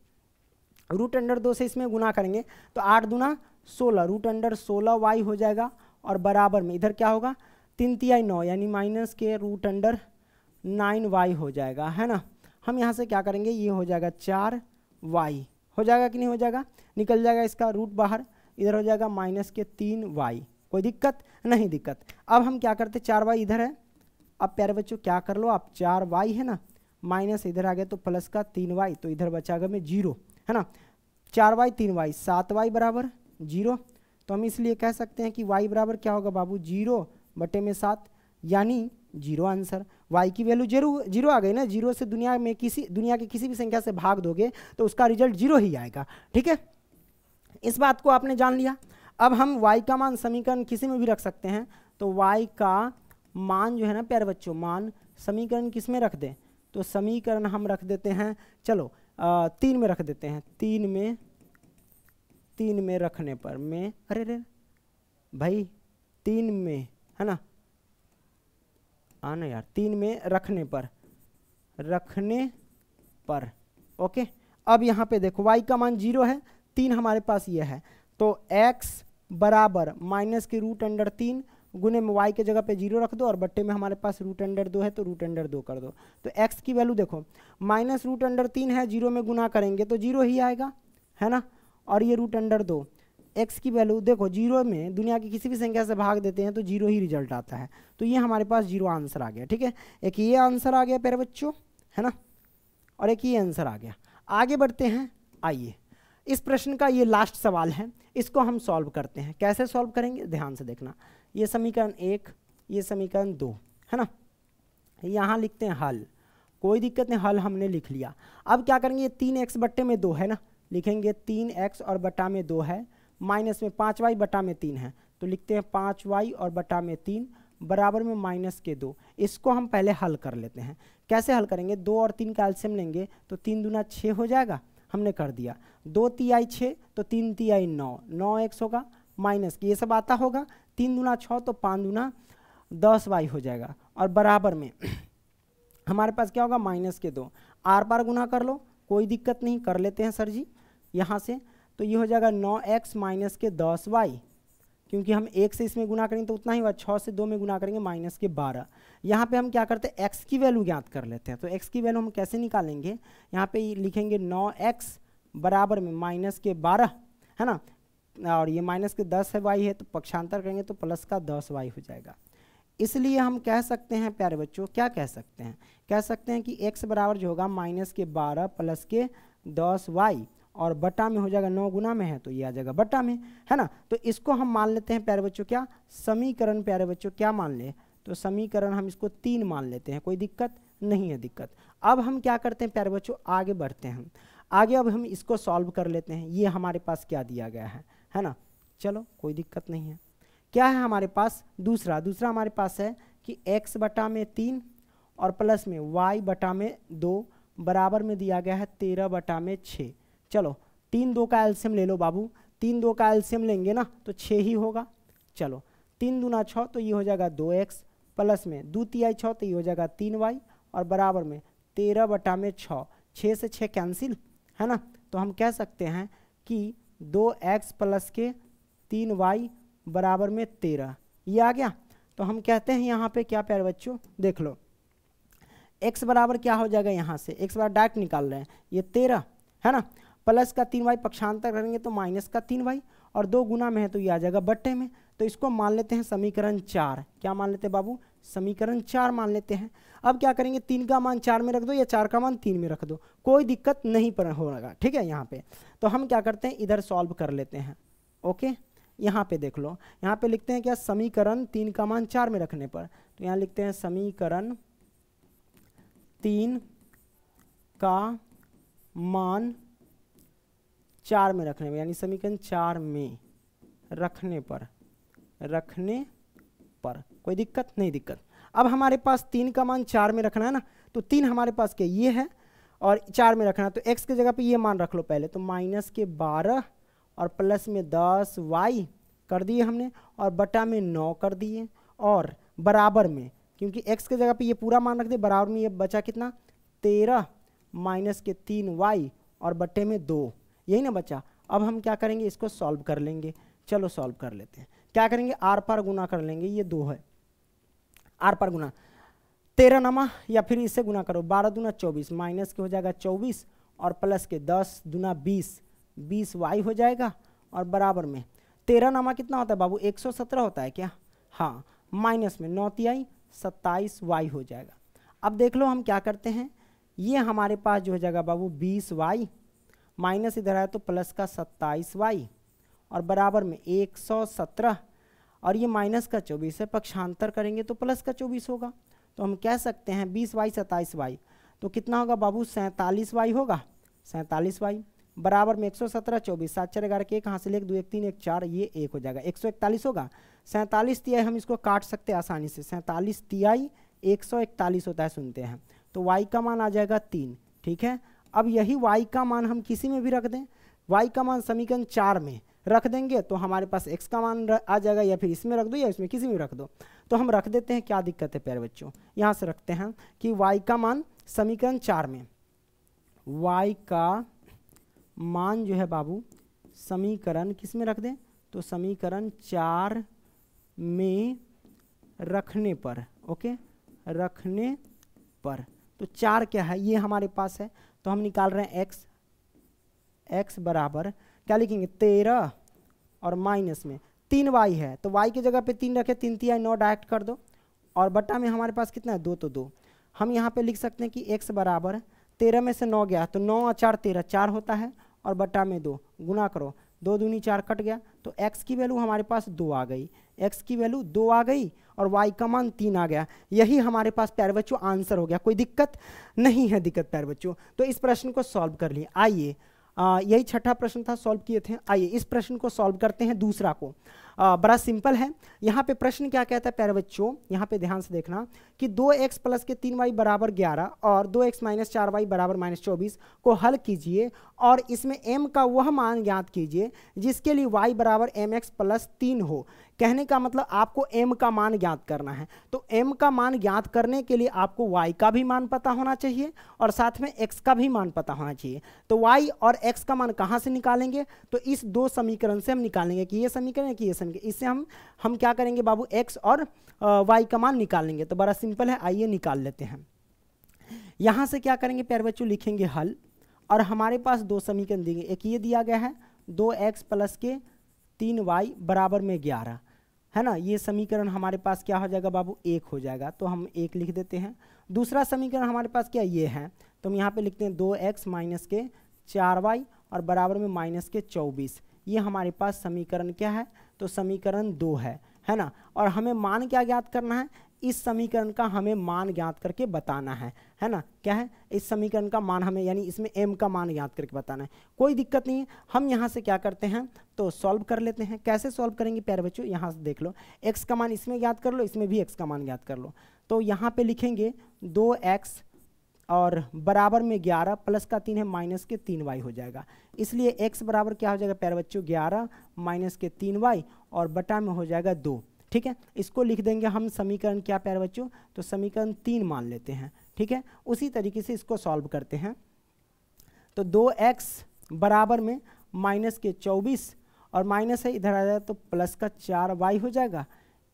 रूट अंडर दो से इसमें गुना करेंगे तो आठ दुना सोलह रूट अंडर सोलह वाई हो जाएगा और बराबर में इधर क्या होगा तीन तिहाई नौ यानी माइनस के रूट अंडर नाइन वाई हो जाएगा है ना हम यहाँ से क्या करेंगे ये हो जाएगा चार वाई हो जाएगा कि नहीं हो जाएगा निकल जाएगा इसका रूट बाहर इधर हो जाएगा माइनस के तीन वाई कोई दिक्कत नहीं दिक्कत अब हम क्या करते चार वाई इधर है अब प्यारे बच्चों क्या कर लो आप चार वाई है ना माइनस इधर आ गया तो प्लस का तीन वाई तो इधर बचा गया मैं जीरो है ना चार वाई तीन वाई सात वाई बराबर जीरो तो हम इसलिए कह सकते हैं कि वाई बराबर क्या होगा बाबू जीरो बटे में सात यानी जीरो आंसर वाई की वैल्यू जीरो जीरो आ गई ना जीरो से दुनिया में किसी दुनिया की किसी भी संख्या से भाग दोगे तो उसका रिजल्ट जीरो ही आएगा ठीक है इस बात को आपने जान लिया अब हम y का मान समीकरण किसी में भी रख सकते हैं तो y का मान जो है ना प्यारे बच्चों मान समीकरण किस में रख दें तो समीकरण हम रख देते हैं चलो आ, तीन में रख देते हैं तीन में तीन में रखने पर में अरे अरे भाई तीन में है ना आना यार तीन में रखने पर रखने पर ओके अब यहाँ पे देखो y का मान जीरो है तीन हमारे पास ये है तो x बराबर माइनस के रूट अंडर तीन गुने में y के जगह पे जीरो रख दो और बट्टे में हमारे पास रूट अंडर दो है तो रूट अंडर दो कर दो तो x की वैल्यू देखो माइनस रूट अंडर तीन है जीरो में गुना करेंगे तो जीरो ही आएगा है ना और ये रूट अंडर दो एक्स की वैल्यू देखो जीरो में दुनिया की किसी भी संख्या से भाग देते हैं तो जीरो ही रिजल्ट आता है तो ये हमारे पास जीरो आंसर आ गया ठीक है एक ये आंसर आ गया प्यारे बच्चों है ना और एक ये आंसर आ गया आगे बढ़ते हैं आइए इस प्रश्न का ये लास्ट सवाल है इसको हम सॉल्व करते हैं कैसे सॉल्व करेंगे ध्यान से देखना ये समीकरण एक ये समीकरण दो है ना यहाँ लिखते हैं हल कोई दिक्कत नहीं हल हमने लिख लिया अब क्या करेंगे तीन एक्स बट्टे में दो है ना लिखेंगे तीन एक्स और बट्टा में दो है माइनस में पाँच वाई बटा में तीन है तो लिखते हैं पाँच वाई और बटा में तीन बराबर में माइनस के दो इसको हम पहले हल कर लेते हैं कैसे हल करेंगे दो और तीन का एल्शियम लेंगे तो तीन दुना छः हो जाएगा हमने कर दिया दो तिहाई छः तो तीन तिहाई नौ नौ एक्स होगा माइनस ये सब आता होगा तीन दुना छः तो पाँच दुना दस वाई हो जाएगा और बराबर में (clears throat) हमारे पास क्या होगा माइनस के दो आर पार गुना कर लो कोई दिक्कत नहीं कर लेते हैं सर जी यहाँ से तो ये हो जाएगा नौ एक्स माइनस के दस वाई क्योंकि हम एक से इसमें गुना करेंगे तो उतना ही हुआ छः से दो में गुना करेंगे माइनस के बारह यहाँ पे हम क्या करते हैं एक्स की वैल्यू ज्ञात कर लेते हैं तो एक्स की वैल्यू हम कैसे निकालेंगे यहाँ पे लिखेंगे नौ एक्स बराबर में माइनस के बारह है ना और ये माइनस के दस है वाई है तो पक्षांतर करेंगे तो प्लस का दस वाई हो जाएगा इसलिए हम कह सकते हैं प्यारे बच्चों क्या कह सकते हैं कह सकते हैं कि एक्स बराबर जो होगा माइनस के बारह प्लस के दस वाई और बटा में हो जाएगा नौ गुना में है तो ये आ जाएगा बटा में है ना तो इसको हम मान लेते हैं प्यारे बच्चों क्या समीकरण प्यारे बच्चों क्या मान ले तो समीकरण हम इसको तीन मान लेते हैं कोई दिक्कत नहीं है दिक्कत अब हम क्या करते हैं प्यारे बच्चों आगे बढ़ते हैं आगे अब हम इसको सॉल्व कर लेते हैं ये हमारे पास क्या दिया गया है है ना चलो कोई दिक्कत नहीं है क्या है हमारे पास दूसरा दूसरा हमारे पास है कि x बटा में तीन और प्लस में y बटा में दो बराबर में दिया गया है तेरह बटा में छः चलो तीन दो का एल्शियम ले लो बाबू तीन दो का एल्शियम लेंगे ना तो छः ही होगा चलो तीन दूना छः तो ये हो जाएगा दो एक्स प्लस में दो तिहाई छः तो ये हो जाएगा तीन वाई और बराबर में तेरह बटा में छः छः से छः कैंसिल है ना तो हम कह सकते हैं कि दो एक्स प्लस के तीन वाई बराबर में तेरह ये आ गया तो हम कहते हैं यहाँ पे क्या प्यारे बच्चों देख लो एक्स बराबर क्या हो जाएगा यहाँ से एक्स बराबर डायरेक्ट निकाल रहे हैं ये तेरह है ना प्लस का तीन वाई पक्षांतर करेंगे तो माइनस का तीन वाई और दो गुना में है तो ये आ जाएगा बट्टे में तो इसको मान लेते हैं समीकरण चार क्या मान लेते हैं बाबू समीकरण चार मान लेते हैं अब क्या करेंगे तीन का मान चार में रख दो या चार का मान तीन में रख दो कोई दिक्कत नहीं पर होगा ठीक है यहाँ पे तो हम क्या करते हैं इधर सॉल्व कर लेते हैं ओके यहाँ पे देख लो यहाँ पे लिखते हैं क्या समीकरण तीन का मान चार में रखने पर तो यहाँ लिखते हैं समीकरण तीन का मान चार में रखने पर यानी समीकरण चार में रखने पर रखने पर कोई दिक्कत नहीं दिक्कत अब हमारे पास तीन का मान चार में रखना है ना तो तीन हमारे पास क्या ये है और चार में रखना है तो एक्स के जगह पे ये मान रख लो पहले तो माइनस के बारह और प्लस में दस वाई कर दिए हमने और बटा में नौ कर दिए और बराबर में क्योंकि एक्स के जगह पे ये पूरा मान रख दिए बराबर में ये बचा कितना तेरह माइनस के तीन वाई और बटे में दो यही ना बच्चा अब हम क्या करेंगे इसको सॉल्व कर लेंगे चलो सॉल्व कर लेते हैं क्या करेंगे आर पार गुना कर लेंगे ये दो है आर पार गुना तेरह नमा या फिर इससे गुना करो बारह दुना चौबीस माइनस के हो जाएगा चौबीस और प्लस के दस दुना बीस बीस वाई हो जाएगा और बराबर में तेरह नामा कितना होता है बाबू एक सौ सत्रह होता है क्या हाँ माइनस में नौ तिहाई सत्ताईस वाई हो जाएगा अब देख लो हम क्या करते हैं ये हमारे पास जो हो जाएगा बाबू बीस वाई माइनस इधर आया तो प्लस का सत्ताईस वाई और बराबर में एक सौ सत्रह और ये माइनस का चौबीस है पक्षांतर करेंगे तो प्लस का चौबीस होगा तो हम कह सकते हैं बीस वाई सत्ताईस वाई तो कितना होगा बाबू सैंतालीस वाई होगा सैंतालीस वाई बराबर में एक सौ सत्रह चौबीस सात चार ग्यारह के एक हाँ से लेकर दो एक तीन एक चार ये एक हो जाएगा एक सौ इकतालीस होगा सैंतालीस आई हम इसको काट सकते हैं आसानी से सैंतालीस आई एक सौ इकतालीस होता है सुनते हैं तो वाई का मान आ जाएगा तीन ठीक है अब यही वाई का मान हम किसी में भी रख दें वाई का मान समीकरण चार में रख देंगे तो हमारे पास एक्स का मान आ जाएगा या फिर इसमें रख दो या इसमें किसी में रख दो तो हम रख देते हैं क्या दिक्कत है प्यारे बच्चों यहाँ से रखते हैं कि वाई का मान समीकरण चार में वाई का मान जो है बाबू समीकरण किस में रख दें तो समीकरण चार में रखने पर ओके रखने पर तो चार क्या है ये हमारे पास है तो हम निकाल रहे हैं एक्स एक्स बराबर क्या लिखेंगे तेरह और माइनस में तीन वाई है तो वाई की जगह पे तीन रखे तीन आई नौ डायरेक्ट कर दो और बट्टा में हमारे पास कितना है दो तो दो हम यहाँ पे लिख सकते हैं कि एक्स बराबर तेरह में से नौ गया तो नौ चार तेरह चार होता है और बट्टा में दो गुना करो दो दूनी चार कट गया तो x की वैल्यू हमारे पास दो आ गई x की वैल्यू दो आ गई और y का मान तीन आ गया यही हमारे पास प्यार बच्चों आंसर हो गया कोई दिक्कत नहीं है दिक्कत प्यार बच्चों तो इस प्रश्न को सॉल्व कर लिए आइए यही छठा प्रश्न था सॉल्व किए थे आइए इस प्रश्न को सॉल्व करते हैं दूसरा को बड़ा सिंपल है यहाँ पे प्रश्न क्या कहता है प्यारे बच्चों यहाँ पे ध्यान से देखना कि दो एक्स प्लस के तीन वाई बराबर ग्यारह और दो एक्स माइनस चार वाई बराबर माइनस चौबीस को हल कीजिए और इसमें एम का वह मान ज्ञात कीजिए जिसके लिए वाई बराबर एम एक्स प्लस तीन हो कहने का मतलब आपको m का मान ज्ञात करना है तो m का मान ज्ञात करने के लिए आपको y का भी मान पता होना चाहिए और साथ में x का भी मान पता होना चाहिए तो y और x का मान कहाँ से निकालेंगे तो इस दो समीकरण से हम निकालेंगे कि ये समीकरण है कि ये फंक्शन के इससे हम हम क्या करेंगे बाबू एक्स और वाई का मान निकाल लेंगे तो बड़ा सिंपल है आइए निकाल लेते हैं यहाँ से क्या करेंगे प्यार बच्चों लिखेंगे हल और हमारे पास दो समीकरण देंगे एक ये दिया गया है दो एक्स प्लस के तीन वाई बराबर में ग्यारह है ना ये समीकरण हमारे पास क्या हो जाएगा बाबू एक हो जाएगा तो हम एक लिख देते हैं दूसरा समीकरण हमारे पास क्या ये है तो हम यहाँ पे लिखते हैं दो एक्स माइनस के चार वाई और बराबर में माइनस के चौबीस ये हमारे पास समीकरण क्या है तो समीकरण दो है है ना और हमें मान क्या ज्ञात करना है इस समीकरण का हमें मान ज्ञात करके बताना है है ना क्या है इस समीकरण का मान हमें यानी इसमें m का मान ज्ञात करके बताना है कोई दिक्कत नहीं है हम यहाँ से क्या करते हैं तो सॉल्व कर लेते हैं कैसे सॉल्व करेंगे प्यारे बच्चों यहाँ से देख लो x का मान इसमें ज्ञात कर लो इसमें भी x का मान ज्ञात कर लो तो यहाँ पे लिखेंगे दो एक्स और बराबर में ग्यारह प्लस का तीन है माइनस के तीन वाई हो जाएगा इसलिए एक्स बराबर क्या हो जाएगा प्यारे बच्चों ग्यारह माइनस के तीन वाई और बटा में हो जाएगा दो ठीक है इसको लिख देंगे हम समीकरण क्या प्यारे बच्चों तो समीकरण तीन मान लेते हैं ठीक है उसी तरीके से इसको सॉल्व करते हैं तो दो एक्स बराबर में माइनस के चौबीस और माइनस है इधर आ जाए तो प्लस का चार वाई हो जाएगा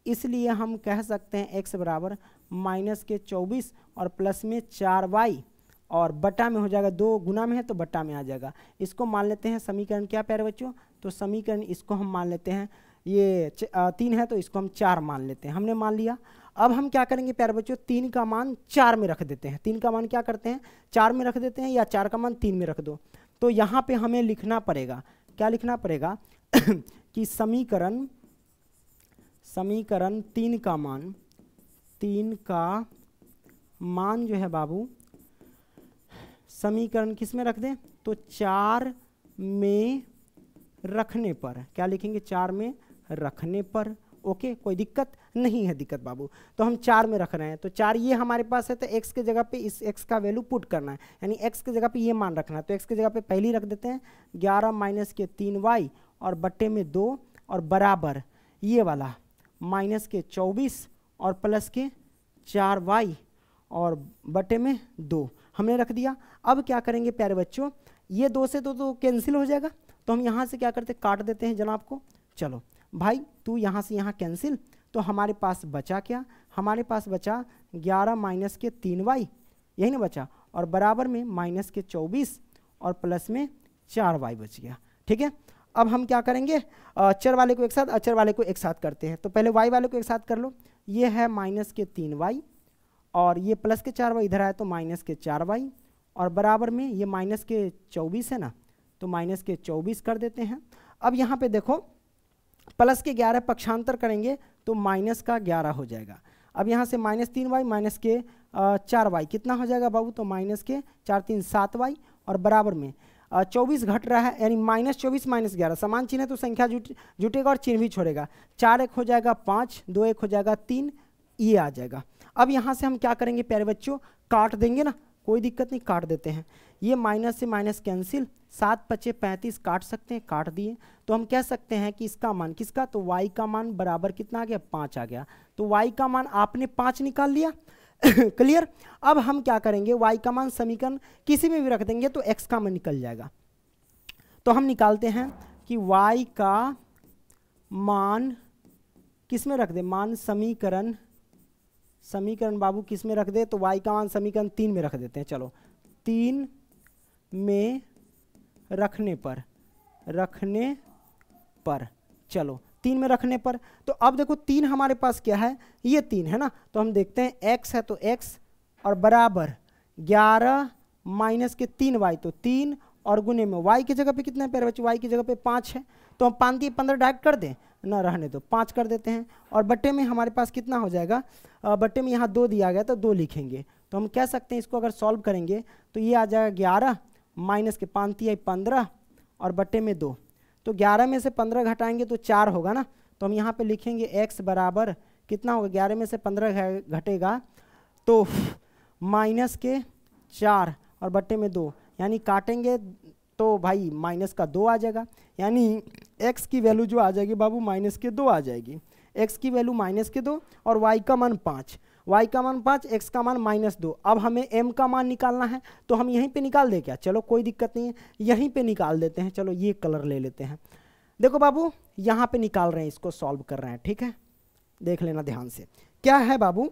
इसलिए हम कह सकते हैं एक्स बराबर माइनस के चौबीस और प्लस में चार वाई और बटा में हो जाएगा दो गुना में है तो बटा में आ जाएगा इसको मान लेते हैं समीकरण क्या प्यारे बच्चों तो समीकरण इसको हम मान लेते हैं ये तीन है तो इसको हम चार मान लेते हैं हमने मान लिया अब हम क्या करेंगे प्यारे बच्चों तीन का मान चार में रख देते हैं तीन का मान क्या करते हैं चार में रख देते हैं या चार का मान तीन में रख दो तो यहाँ पर हमें लिखना पड़ेगा क्या लिखना पड़ेगा (coughs) कि समीकरण समीकरण तीन का मान तीन का मान जो है बाबू समीकरण किस में रख दें तो चार में रखने पर क्या लिखेंगे चार में रखने पर ओके कोई दिक्कत नहीं है दिक्कत बाबू तो हम चार में रख रहे हैं तो चार ये हमारे पास है तो एक्स के जगह पे इस एक्स का वैल्यू पुट करना है यानी एक्स के जगह पे ये मान रखना है तो एक्स के जगह पे पहली रख देते हैं ग्यारह माइनस के तीन वाई और बट्टे में दो और बराबर ये वाला माइनस के चौबीस और प्लस के चार वाई और बटे में दो हमने रख दिया अब क्या करेंगे प्यारे बच्चों ये दो से दो तो कैंसिल हो जाएगा तो हम यहाँ से क्या करते काट देते हैं जनाब को चलो भाई तू यहाँ से यहाँ कैंसिल तो हमारे पास बचा क्या हमारे पास बचा ग्यारह माइनस के तीन वाई यही ना बचा और बराबर में माइनस के चौबीस और प्लस में चार वाई बच गया ठीक है अब हम क्या करेंगे अचर वाले को एक साथ अचर वाले को एक साथ करते हैं तो पहले वाई वाले को एक साथ कर लो ये है माइनस के तीन वाई और ये प्लस के चार वाई इधर आए तो माइनस के चार वाई और बराबर में ये माइनस के चौबीस है ना तो माइनस के चौबीस कर देते हैं अब यहाँ पे देखो प्लस के ग्यारह पक्षांतर करेंगे तो माइनस का ग्यारह हो जाएगा अब यहाँ से माइनस तीन वाई माइनस के चार वाई कितना हो जाएगा बाबू तो माइनस के चार तीन सात वाई और बराबर में चौबीस घट रहा है यानी माइनस चौबीस माइनस ग्यारह समान चिन्ह है तो संख्या जुट जुटेगा और चिन्ह भी छोड़ेगा चार एक हो जाएगा पाँच दो एक हो जाएगा तीन ये आ जाएगा अब यहाँ से हम क्या करेंगे प्यारे बच्चों काट देंगे ना कोई दिक्कत नहीं काट देते हैं ये माइनस से माइनस कैंसिल सात पच्चे पैंतीस काट सकते हैं काट दिए तो हम कह सकते हैं कि इसका मान किसका तो वाई का मान बराबर कितना आ गया पाँच आ गया तो वाई का मान आपने पाँच निकाल लिया क्लियर (laughs) अब हम क्या करेंगे y का मान समीकरण किसी में भी रख देंगे तो x का मान निकल जाएगा तो हम निकालते हैं कि y का मान किस में रख दे मान समीकरण समीकरण बाबू किस में रख दे तो y का मान समीकरण तीन में रख देते हैं चलो तीन में रखने पर रखने पर चलो तीन में रखने पर तो अब देखो तीन हमारे पास क्या है ये तीन है ना तो हम देखते हैं एक्स है तो एक्स और बराबर ग्यारह माइनस के तीन वाई तो तीन और गुने में वाई की जगह पे कितना पैर बच्चे वाई की जगह पे पाँच है तो हम पाँच दिए पंद्रह डायरेक्ट कर दें ना रहने दो पाँच कर देते हैं और बट्टे में हमारे पास कितना हो जाएगा बट्टे में यहाँ दो दिया गया तो दो लिखेंगे तो हम कह सकते हैं इसको अगर सॉल्व करेंगे तो ये आ जाएगा ग्यारह माइनस के पाँच तीन पंद्रह और बट्टे में दो तो ग्यारह में से पंद्रह घटाएंगे तो चार होगा ना तो हम यहाँ पे लिखेंगे एक्स बराबर कितना होगा ग्यारह में से पंद्रह घटेगा तो माइनस के चार और बट्टे में दो यानी काटेंगे तो भाई माइनस का दो आ जाएगा यानी एक्स की वैल्यू जो आ जाएगी बाबू माइनस के दो आ जाएगी एक्स की वैल्यू माइनस के दो और वाई का मान पाँच y का मान पाँच एक्स का मान माइनस दो अब हमें m का मान निकालना है तो हम यहीं पे निकाल दें क्या चलो कोई दिक्कत नहीं है यहीं पे निकाल देते हैं चलो ये कलर ले लेते हैं देखो बाबू यहाँ पे निकाल रहे हैं इसको सॉल्व कर रहे हैं ठीक है देख लेना ध्यान से क्या है बाबू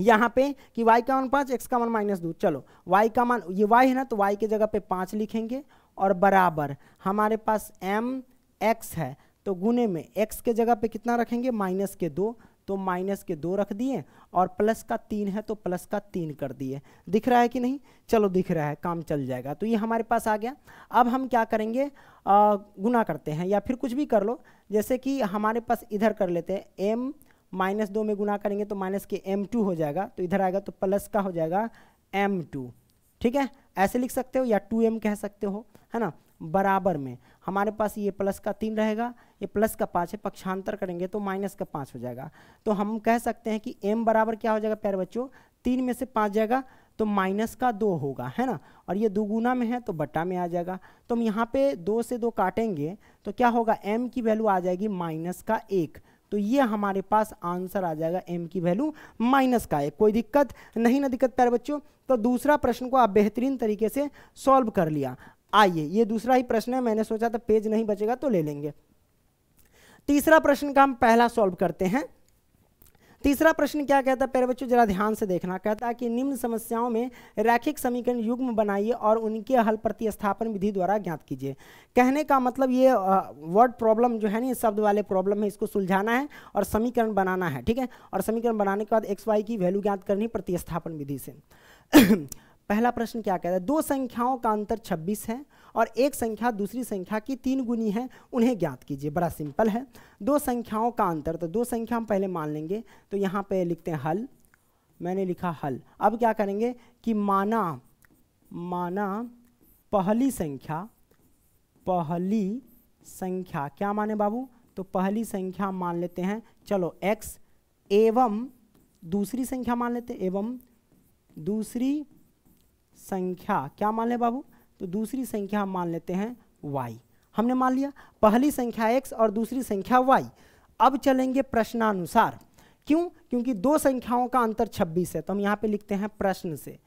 यहाँ पे कि y का मान पाँच एक्स का मान माइनस दो चलो y का मान ये y है ना तो y के जगह पे पाँच लिखेंगे और बराबर हमारे पास m x है तो गुने में x के जगह पे कितना रखेंगे माइनस के दो तो माइनस के दो रख दिए और प्लस का तीन है तो प्लस का तीन कर दिए दिख रहा है कि नहीं चलो दिख रहा है काम चल जाएगा तो ये हमारे पास आ गया अब हम क्या करेंगे आ, गुना करते हैं या फिर कुछ भी कर लो जैसे कि हमारे पास इधर कर लेते हैं एम माइनस दो में गुना करेंगे तो माइनस के एम टू हो जाएगा तो इधर आएगा तो प्लस का हो जाएगा एम टू ठीक है ऐसे लिख सकते हो या टू एम कह सकते हो है ना बराबर में हमारे पास ये प्लस का तीन रहेगा ये प्लस का पाँच है पक्षांतर करेंगे तो माइनस का पाँच हो जाएगा तो हम कह सकते हैं कि एम बराबर क्या हो जाएगा प्यारे बच्चों तीन में से पाँच जाएगा तो माइनस का दो होगा है ना और ये दुगुना में है तो बट्टा में आ जाएगा तो हम यहाँ पे दो से दो काटेंगे तो क्या होगा एम की वैल्यू आ जाएगी माइनस का एक तो ये हमारे पास आंसर आ जाएगा एम की वैल्यू माइनस का एक कोई दिक्कत नहीं ना दिक्कत प्यारे बच्चों तो दूसरा प्रश्न को आप बेहतरीन तरीके से सॉल्व कर लिया आइए ये दूसरा ही प्रश्न है मैंने सोचा था पेज नहीं बचेगा तो ले लेंगे तीसरा प्रश्न का हम पहला सॉल्व करते हैं तीसरा प्रश्न क्या कहता है पहले बच्चों जरा ध्यान से देखना कहता है कि निम्न समस्याओं में रैखिक समीकरण युग्म बनाइए और उनके हल प्रतिस्थापन विधि द्वारा ज्ञात कीजिए कहने का मतलब ये वर्ड प्रॉब्लम जो है ना शब्द वाले प्रॉब्लम है इसको सुलझाना है और समीकरण बनाना है ठीक है और समीकरण बनाने के बाद एक्स वाई की वैल्यू ज्ञात करनी प्रतिस्थापन विधि से पहला प्रश्न क्या कहता है दो संख्याओं का अंतर 26 है और एक संख्या दूसरी संख्या की तीन गुनी है उन्हें ज्ञात कीजिए बड़ा सिंपल है दो संख्याओं का अंतर तो दो संख्या हम पहले मान लेंगे तो यहाँ पे लिखते हैं हल मैंने लिखा हल अब क्या करेंगे कि माना माना पहली संख्या पहली संख्या क्या माने बाबू तो पहली संख्या मान लेते हैं चलो एक्स एवं दूसरी संख्या मान लेते हैं एवं दूसरी संख्या क्या मान लें बाबू तो दूसरी संख्या मान लेते हैं वाई हमने मान लिया पहली संख्या एक्स और दूसरी संख्या वाई अब चलेंगे प्रश्नानुसार क्यों क्योंकि दो संख्याओं का अंतर 26 है तो हम यहाँ पे लिखते हैं प्रश्न से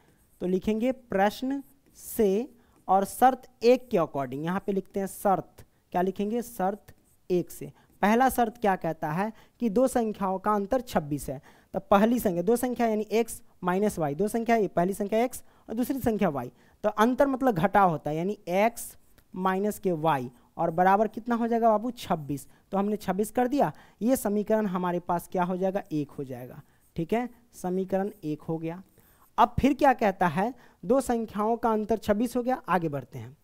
तो लिखेंगे प्रश्न से और शर्त एक के अकॉर्डिंग यहाँ पे लिखते हैं शर्त क्या लिखेंगे शर्त एक से पहला शर्त क्या कहता है कि दो संख्याओं का अंतर 26 है तो पहली संख्या दो संख्या यानी x माइनस वाई दो संख्या ये पहली संख्या x और दूसरी संख्या वाई तो अंतर मतलब घटाव होता है यानी एक्स माइनस के वाई और बराबर कितना हो जाएगा बाबू 26 तो हमने 26 कर दिया ये समीकरण हमारे पास क्या हो जाएगा एक हो जाएगा ठीक है समीकरण एक हो गया अब फिर क्या कहता है दो संख्याओं का अंतर 26 हो गया आगे बढ़ते हैं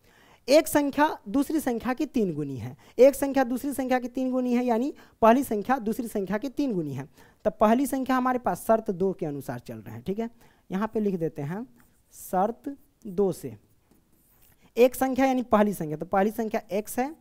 एक संख्या दूसरी संख्या की तीन गुनी है एक संख्या दूसरी संख्या की तीन गुनी है यानी पहली संख्या दूसरी संख्या की तीन गुनी है तो पहली संख्या हमारे पास शर्त दो के अनुसार चल रहे हैं ठीक है यहाँ पे लिख देते हैं शर्त दो से एक संख्या यानी पहली संख्या तो पहली संख्या x है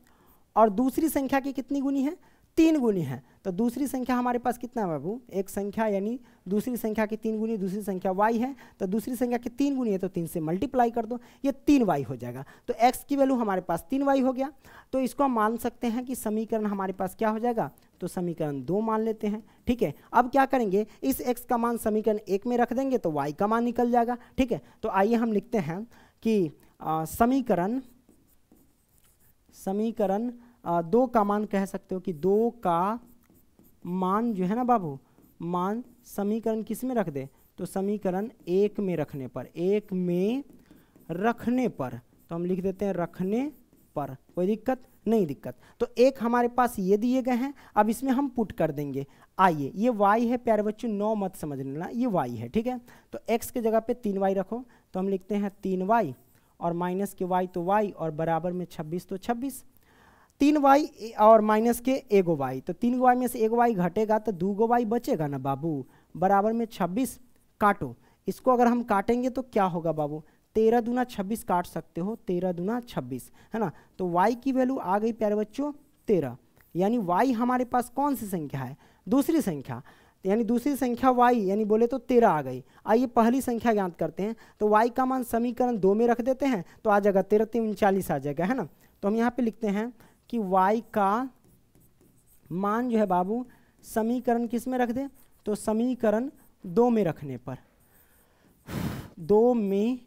और दूसरी संख्या की कितनी गुनी है तीन गुनी है तो दूसरी संख्या हमारे पास कितना है बाबू एक संख्या यानी दूसरी संख्या की तीन गुनी दूसरी संख्या वाई है तो दूसरी संख्या की तीन गुनी है तो तीन से मल्टीप्लाई कर दो ये तीन वाई हो जाएगा तो एक्स की वैल्यू हमारे पास तीन वाई हो गया तो इसको हम मान सकते हैं कि समीकरण हमारे पास क्या हो जाएगा तो समीकरण दो मान लेते हैं ठीक है अब क्या करेंगे इस एक्स का मान समीकरण एक में रख देंगे तो वाई का मान निकल जाएगा ठीक है तो आइए हम लिखते हैं कि समीकरण समीकरण दो का मान कह सकते हो कि दो का मान जो है ना बाबू मान समीकरण किस में रख दे तो समीकरण एक में रखने पर एक में रखने पर तो हम लिख देते हैं रखने पर कोई दिक्कत नहीं दिक्कत तो एक हमारे पास ये दिए गए हैं अब इसमें हम पुट कर देंगे आइए ये वाई है प्यारे बच्चों नौ मत समझ लेना ये वाई है ठीक है तो एक्स के जगह पे तीन वाई रखो तो हम लिखते हैं तीन वाई और माइनस के वाई तो वाई और बराबर में छब्बीस तो छब्बीस तीन वाई और माइनस के एगो वाई तो तीन वाई में से एगो वाई घटेगा तो दो गो वाई बचेगा ना बाबू बराबर में छब्बीस काटो इसको अगर हम काटेंगे तो क्या होगा बाबू तेरह दुना छब्बीस काट सकते हो तेरह दुना छब्बीस है ना तो वाई की वैल्यू आ गई प्यारे बच्चों तेरह यानी वाई हमारे पास कौन सी संख्या है दूसरी संख्या यानी दूसरी संख्या वाई यानी बोले तो तेरह आ गई आइए पहली संख्या ज्ञात करते हैं तो वाई का मान समीकरण दो में रख देते हैं तो आ जाएगा तेरह तीन उनचालीस आ जाएगा है ना तो हम यहाँ पे लिखते हैं कि y का मान जो है बाबू समीकरण किस में रख दें तो समीकरण दो में रखने पर दो में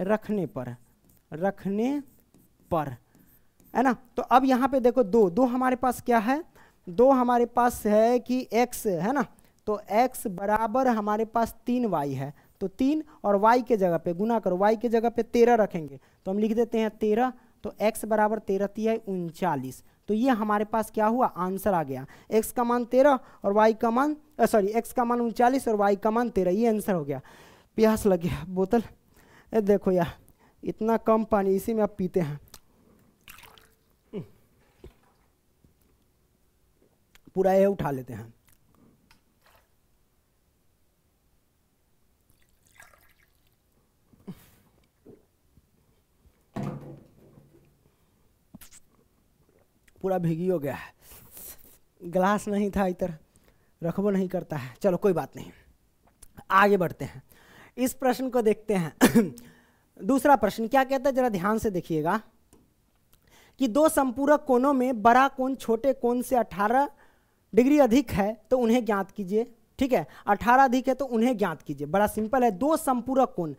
रखने पर रखने पर है ना तो अब यहाँ पे देखो दो दो हमारे पास क्या है दो हमारे पास है कि x है ना तो x बराबर हमारे पास तीन वाई है तो तीन और y के जगह पे गुना करो y के जगह पे तेरह रखेंगे तो हम लिख देते हैं तेरह तो x बराबर तेरह तिहाई उनचालीस तो ये हमारे पास क्या हुआ आंसर आ गया x का मान तेरह और y का मान सॉरी x का मान उनचालीस और y का मान तेरह ये आंसर हो गया प्यास लग गया बोतल ए देखो यार इतना कम पानी इसी में आप पीते हैं पूरा ये उठा लेते हैं पूरा भिगी हो गया है ग्लास नहीं था इधर रखबो नहीं करता है चलो कोई बात नहीं आगे बढ़ते हैं इस प्रश्न को देखते हैं (clears throat) दूसरा प्रश्न क्या कहता है जरा ध्यान से देखिएगा कि दो संपूरक कोनों में बड़ा कोण छोटे कोण से 18 डिग्री अधिक है तो उन्हें ज्ञात कीजिए ठीक है 18 अधिक है तो उन्हें ज्ञात कीजिए बड़ा सिंपल है दो संपूरक कोण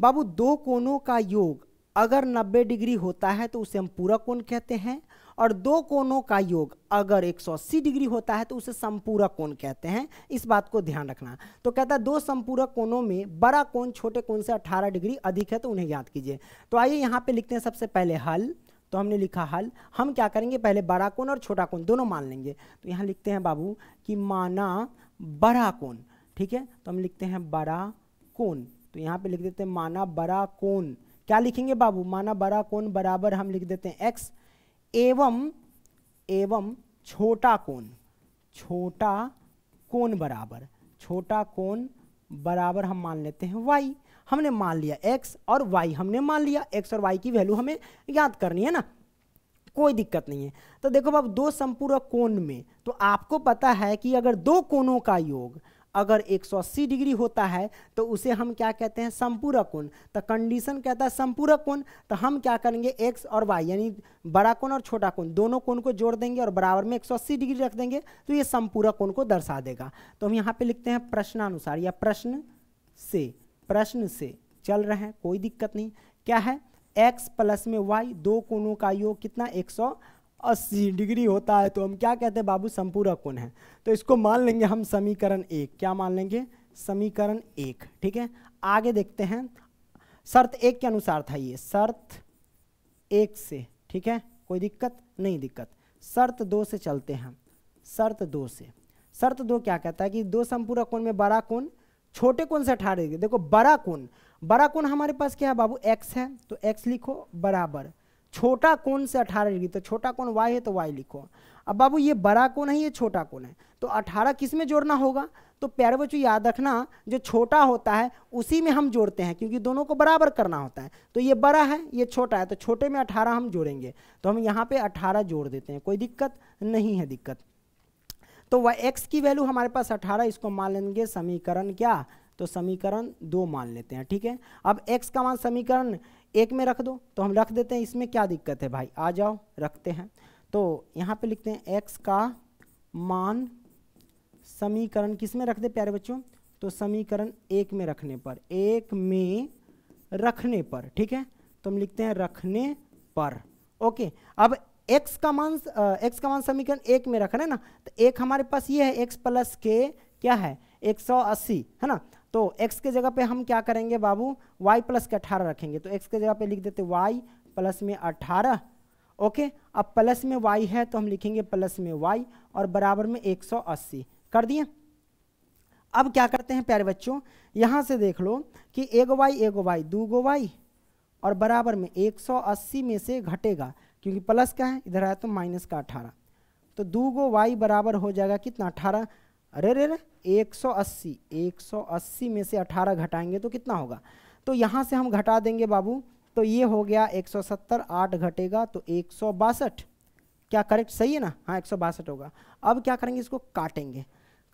बाबू दो कोनों का योग अगर 90 डिग्री होता है तो उसे हम पूरक कोण कहते हैं और दो कोणों का योग अगर 180 डिग्री होता है तो उसे संपूरक कोण कहते हैं इस बात को ध्यान रखना तो कहता है दो संपूरक कोणों में बड़ा कोण छोटे कोण से 18 डिग्री अधिक है तो उन्हें याद कीजिए तो आइए यहाँ पे लिखते हैं सबसे पहले हल तो हमने लिखा हल हम क्या करेंगे पहले बड़ा कोण और छोटा कोण दोनों मान लेंगे तो यहाँ लिखते हैं बाबू कि माना बड़ा कोण ठीक है तो हम लिखते हैं बड़ा कोण तो यहाँ पे लिख देते हैं माना बड़ा कोण क्या लिखेंगे बाबू माना बड़ा कोण बराबर हम लिख देते हैं एक्स एवं एवं छोटा कोण छोटा कोण बराबर छोटा कोण बराबर हम मान लेते हैं y हमने मान लिया x और y हमने मान लिया x और y की वैल्यू हमें याद करनी है ना कोई दिक्कत नहीं है तो देखो बाब दो संपूर्ण कोण में तो आपको पता है कि अगर दो कोणों का योग अगर 180 डिग्री होता है तो उसे हम क्या कहते हैं संपूरक कोण तो कंडीशन कहता है संपूरक कोण तो हम क्या करेंगे x और y यानी बड़ा कोण और छोटा कोण दोनों कोण को जोड़ देंगे और बराबर में 180 डिग्री रख देंगे तो ये संपूरक कोण को दर्शा देगा तो हम यहाँ पे लिखते हैं प्रश्नानुसार या प्रश्न से प्रश्न से चल रहे हैं कोई दिक्कत नहीं क्या है एक्स प्लस में वाई दो कोणों का योग कितना एक सौ अस्सी डिग्री होता है तो हम क्या कहते हैं बाबू संपूरक कोण है तो इसको मान लेंगे हम समीकरण एक क्या मान लेंगे समीकरण एक ठीक है आगे देखते हैं शर्त एक के अनुसार था ये शर्त एक से ठीक है कोई दिक्कत नहीं दिक्कत शर्त दो से चलते हैं शर्त दो से शर्त दो क्या कहता है कि दो संपूरक कोण में बड़ा कोण छोटे कोण से अठारह डिग्री देखो बड़ा कोण बड़ा कोण हमारे पास क्या है बाबू एक्स है तो एक्स लिखो बराबर छोटा कोण से अठारह डिग्री तो छोटा कोण वाई है तो वाई लिखो अब बाबू ये बड़ा कोण है ये छोटा कोण है तो अठारह किस में जोड़ना होगा तो प्यारे बच्चों याद रखना जो छोटा होता है उसी में हम जोड़ते हैं क्योंकि दोनों को बराबर करना होता है तो ये बड़ा है ये छोटा है तो छोटे में अठारह हम जोड़ेंगे तो हम यहाँ पे अठारह जोड़ देते हैं कोई दिक्कत नहीं है दिक्कत तो वह एक्स की वैल्यू हमारे पास अठारह इसको मान लेंगे समीकरण क्या तो समीकरण दो मान लेते हैं ठीक है अब एक्स का मान समीकरण एक में रख दो तो हम रख देते हैं इसमें क्या दिक्कत है भाई आ जाओ रखते हैं तो यहाँ पे लिखते हैं एक्स का मान समीकरण किस में रख दे प्यारे बच्चों तो समीकरण एक में रखने पर एक में रखने पर ठीक है तो हम लिखते हैं रखने पर ओके अब x का मान x का मान समीकरण एक में रखना है ना तो एक हमारे पास ये है x प्लस के क्या है 180 है ना तो x के जगह पे हम क्या करेंगे बाबू y प्लस के अठारह रखेंगे तो x के जगह पे लिख देते y प्लस में अठारह ओके अब प्लस में y है तो हम लिखेंगे प्लस में y और बराबर में 180 कर दिए अब क्या करते हैं प्यारे बच्चों यहाँ से देख लो कि एक वाई एक वाई दू गो वाई और बराबर में 180 में से घटेगा क्योंकि प्लस का है इधर आया तो माइनस का अठारह तो दू गो वाई बराबर हो जाएगा कितना अठारह अरे अरे अरे सौ अस्सी में से 18 घटाएंगे तो कितना होगा तो यहाँ से हम घटा देंगे बाबू तो ये हो गया 170 आठ घटेगा तो एक क्या करेक्ट सही है ना हाँ एक होगा अब क्या करेंगे इसको काटेंगे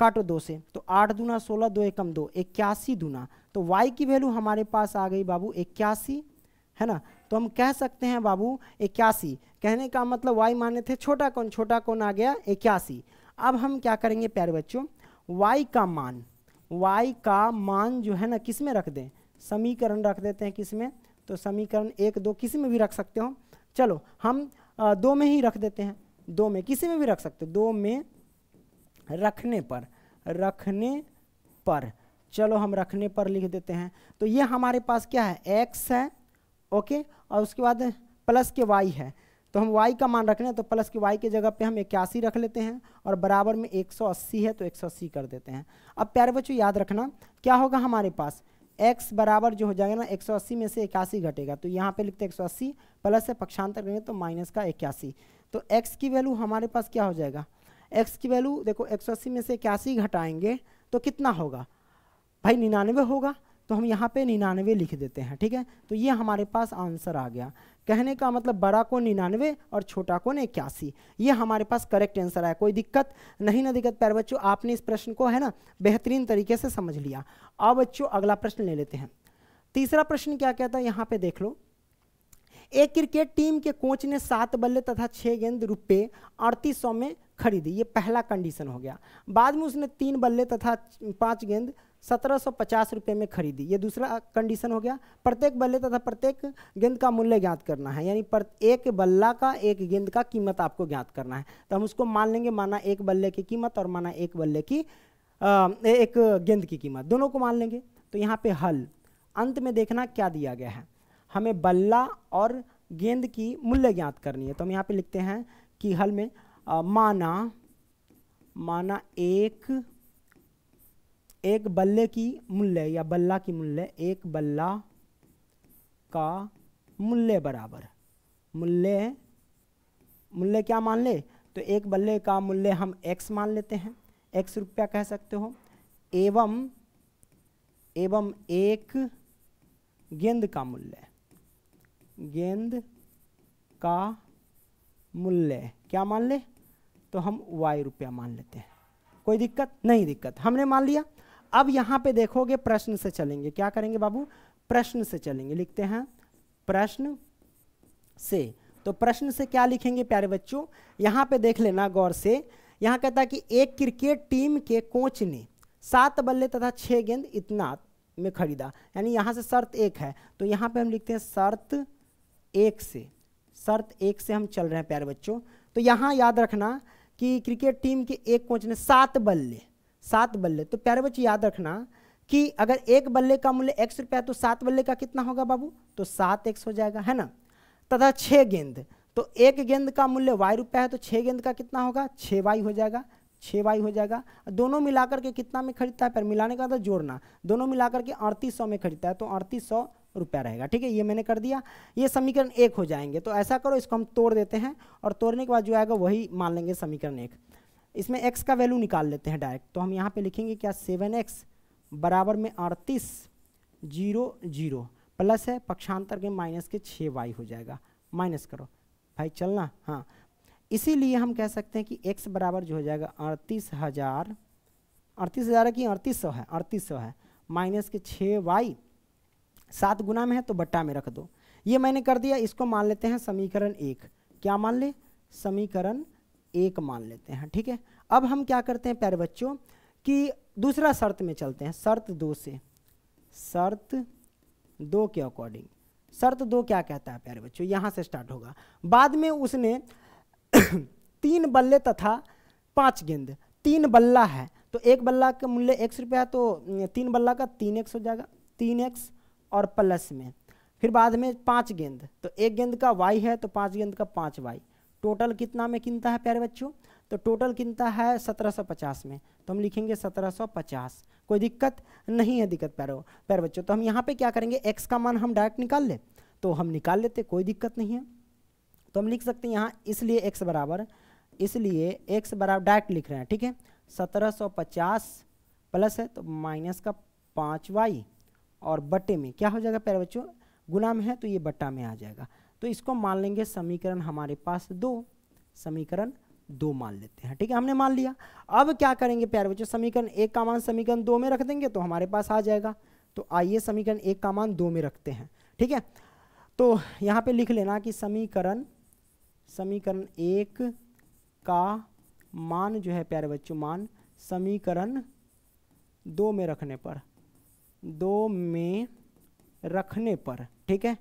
काटो दो से तो आठ दूना सोलह दो एकम दो इक्यासी दूना तो y की वैल्यू हमारे पास आ गई बाबू इक्यासी है ना तो हम कह सकते हैं बाबू इक्यासी कहने का मतलब y माने थे छोटा कौन छोटा कौन आ गया इक्यासी अब हम क्या करेंगे प्यारे बच्चों y का मान y का मान जो है ना किस में रख दें समीकरण रख देते हैं किस में तो समीकरण एक दो किसी में भी रख सकते हो चलो हम आ, दो में ही रख देते हैं दो में किसी में भी रख सकते हो दो में रखने पर रखने पर चलो हम रखने पर लिख देते हैं तो ये हमारे पास क्या है x है ओके और उसके बाद प्लस के y है तो हम y का मान रख रहे हैं तो प्लस की y की जगह पे हम इक्यासी रख लेते हैं और बराबर में 180 है तो 180 कर देते हैं अब प्यारे बच्चों याद रखना क्या होगा हमारे पास x बराबर जो हो जाएगा ना 180 में से इक्यासी घटेगा तो यहाँ पे लिखते हैं 180 प्लस से पक्षांतर करेंगे तो माइनस का इक्यासी तो x की वैल्यू हमारे पास क्या हो जाएगा x की वैल्यू देखो अस्सी में से इक्यासी घटाएंगे तो कितना होगा भाई निन्यानवे होगा तो हम यहाँ पे निन्यानवे लिख देते हैं ठीक है तो ये हमारे पास आंसर आ गया कहने का मतलब बड़ा को निन्यानवे और छोटा को इक्यासी ये हमारे पास करेक्ट आंसर आया कोई दिक्कत नहीं ना दिक्कत पैर बच्चों आपने इस प्रश्न को है ना बेहतरीन तरीके से समझ लिया अब बच्चों अगला प्रश्न ले लेते हैं तीसरा प्रश्न क्या कहता है यहाँ पे देख लो एक क्रिकेट टीम के कोच ने सात बल्ले तथा छः गेंद रुपये अड़तीस में खरीदी ये पहला कंडीशन हो गया बाद में उसने तीन बल्ले तथा पाँच गेंद सत्रह सौ पचास रुपये में खरीदी ये दूसरा कंडीशन हो गया प्रत्येक बल्ले तथा प्रत्येक गेंद का मूल्य ज्ञात करना है यानी एक बल्ला का एक गेंद का कीमत आपको ज्ञात करना है तो हम उसको मान लेंगे माना एक बल्ले की कीमत और माना एक बल्ले की आ, एक गेंद की कीमत दोनों को मान लेंगे तो यहाँ पे हल अंत में देखना क्या दिया गया है हमें बल्ला और गेंद की मूल्य ज्ञात करनी है तो हम यहाँ पे लिखते हैं कि हल में आ, माना माना एक एक बल्ले की मूल्य या बल्ला की मूल्य एक बल्ला का मूल्य बराबर मूल्य मूल्य क्या मान ले तो एक बल्ले का मूल्य हम x मान लेते हैं x रुपया कह सकते हो एवं एवं एक गेंद का मूल्य गेंद का मूल्य क्या मान ले तो हम y रुपया मान लेते हैं कोई दिक्कत नहीं दिक्कत हमने मान लिया अब यहां पे देखोगे प्रश्न से चलेंगे क्या करेंगे बाबू प्रश्न से चलेंगे लिखते हैं प्रश्न से तो प्रश्न से क्या लिखेंगे प्यारे बच्चों यहां पे देख लेना गौर से यहां कहता है कि एक क्रिकेट टीम के कोच ने सात बल्ले तथा छह गेंद इतना में खरीदा यानी यहां से शर्त एक है तो यहां पे हम लिखते हैं शर्त एक से शर्त एक से हम चल रहे हैं प्यारे बच्चों तो यहां याद रखना कि क्रिकेट टीम के एक कोच ने सात बल्ले सात बल्ले तो प्यारे बच्चे याद रखना कि अगर एक बल्ले का मूल्य एक्स रुपया तो सात बल्ले का कितना होगा बाबू तो सात एक्स हो जाएगा है ना तथा छः गेंद तो एक गेंद का मूल्य वाई रुपया है तो छः गेंद का कितना होगा छः वाई हो जाएगा छः वाई हो जाएगा दोनों मिलाकर के कितना में खरीदता है पर मिलाने का था जोड़ना दोनों मिलाकर के अड़तीस सौ में खरीदता है तो अड़तीस सौ रुपया रहेगा ठीक है ये मैंने कर दिया ये समीकरण एक हो जाएंगे तो ऐसा करो इसको हम तोड़ देते हैं और तोड़ने के बाद जो आएगा वही मान लेंगे समीकरण एक इसमें एक्स का वैल्यू निकाल लेते हैं डायरेक्ट तो हम यहाँ पे लिखेंगे क्या सेवन एक्स बराबर में अड़तीस जीरो जीरो प्लस है पक्षांतर के माइनस के छः वाई हो जाएगा माइनस करो भाई चलना हाँ इसीलिए हम कह सकते हैं कि एक्स बराबर जो हो जाएगा अड़तीस हज़ार अड़तीस हज़ार की अड़तीस सौ है अड़तीस सौ है माइनस के छः वाई सात गुना में है तो बट्टा में रख दो ये मैंने कर दिया इसको मान लेते हैं समीकरण एक क्या मान ले समीकरण एक मान लेते हैं ठीक है अब हम क्या करते हैं प्यारे बच्चों कि दूसरा शर्त में चलते हैं शर्त दो से शर्त दो के अकॉर्डिंग शर्त दो क्या कहता है प्यारे बच्चों यहाँ से स्टार्ट होगा बाद में उसने (coughs) तीन बल्ले तथा पाँच गेंद तीन बल्ला है तो एक बल्ला का मूल्य एक्स रुपया तो तीन बल्ला का तीन एक्स हो जाएगा तीन एक्स और प्लस में फिर बाद में पाँच गेंद तो एक गेंद का वाई है तो पाँच गेंद का पाँच वाई टोटल कितना में किनता है प्यारे बच्चों तो टोटल किनता है 1750 में तो हम लिखेंगे 1750 कोई दिक्कत नहीं है दिक्कत प्यारे प्यारे बच्चों तो हम यहाँ पे क्या करेंगे एक्स का मान हम डायरेक्ट निकाल ले तो हम निकाल लेते कोई दिक्कत नहीं है तो हम लिख सकते हैं यहाँ इसलिए एक्स बराबर इसलिए एक्स बराबर डायरेक्ट लिख रहे हैं ठीक है पचास प्लस है तो माइनस का पाँच वाई और बटे में क्या हो जाएगा प्यारे बच्चों गुना में है तो ये बट्टा में आ जाएगा तो इसको मान लेंगे समीकरण हमारे पास दो समीकरण दो मान लेते हैं ठीक है हमने मान लिया अब क्या करेंगे प्यारे बच्चों समीकरण एक का मान समीकरण दो में रख देंगे तो हमारे पास आ जाएगा तो आइए समीकरण एक का मान दो में रखते हैं ठीक है तो यहाँ पे लिख लेना कि समीकरण समीकरण एक का मान जो है प्यारे बच्चों मान समीकरण दो में रखने पर दो में रखने पर ठीक है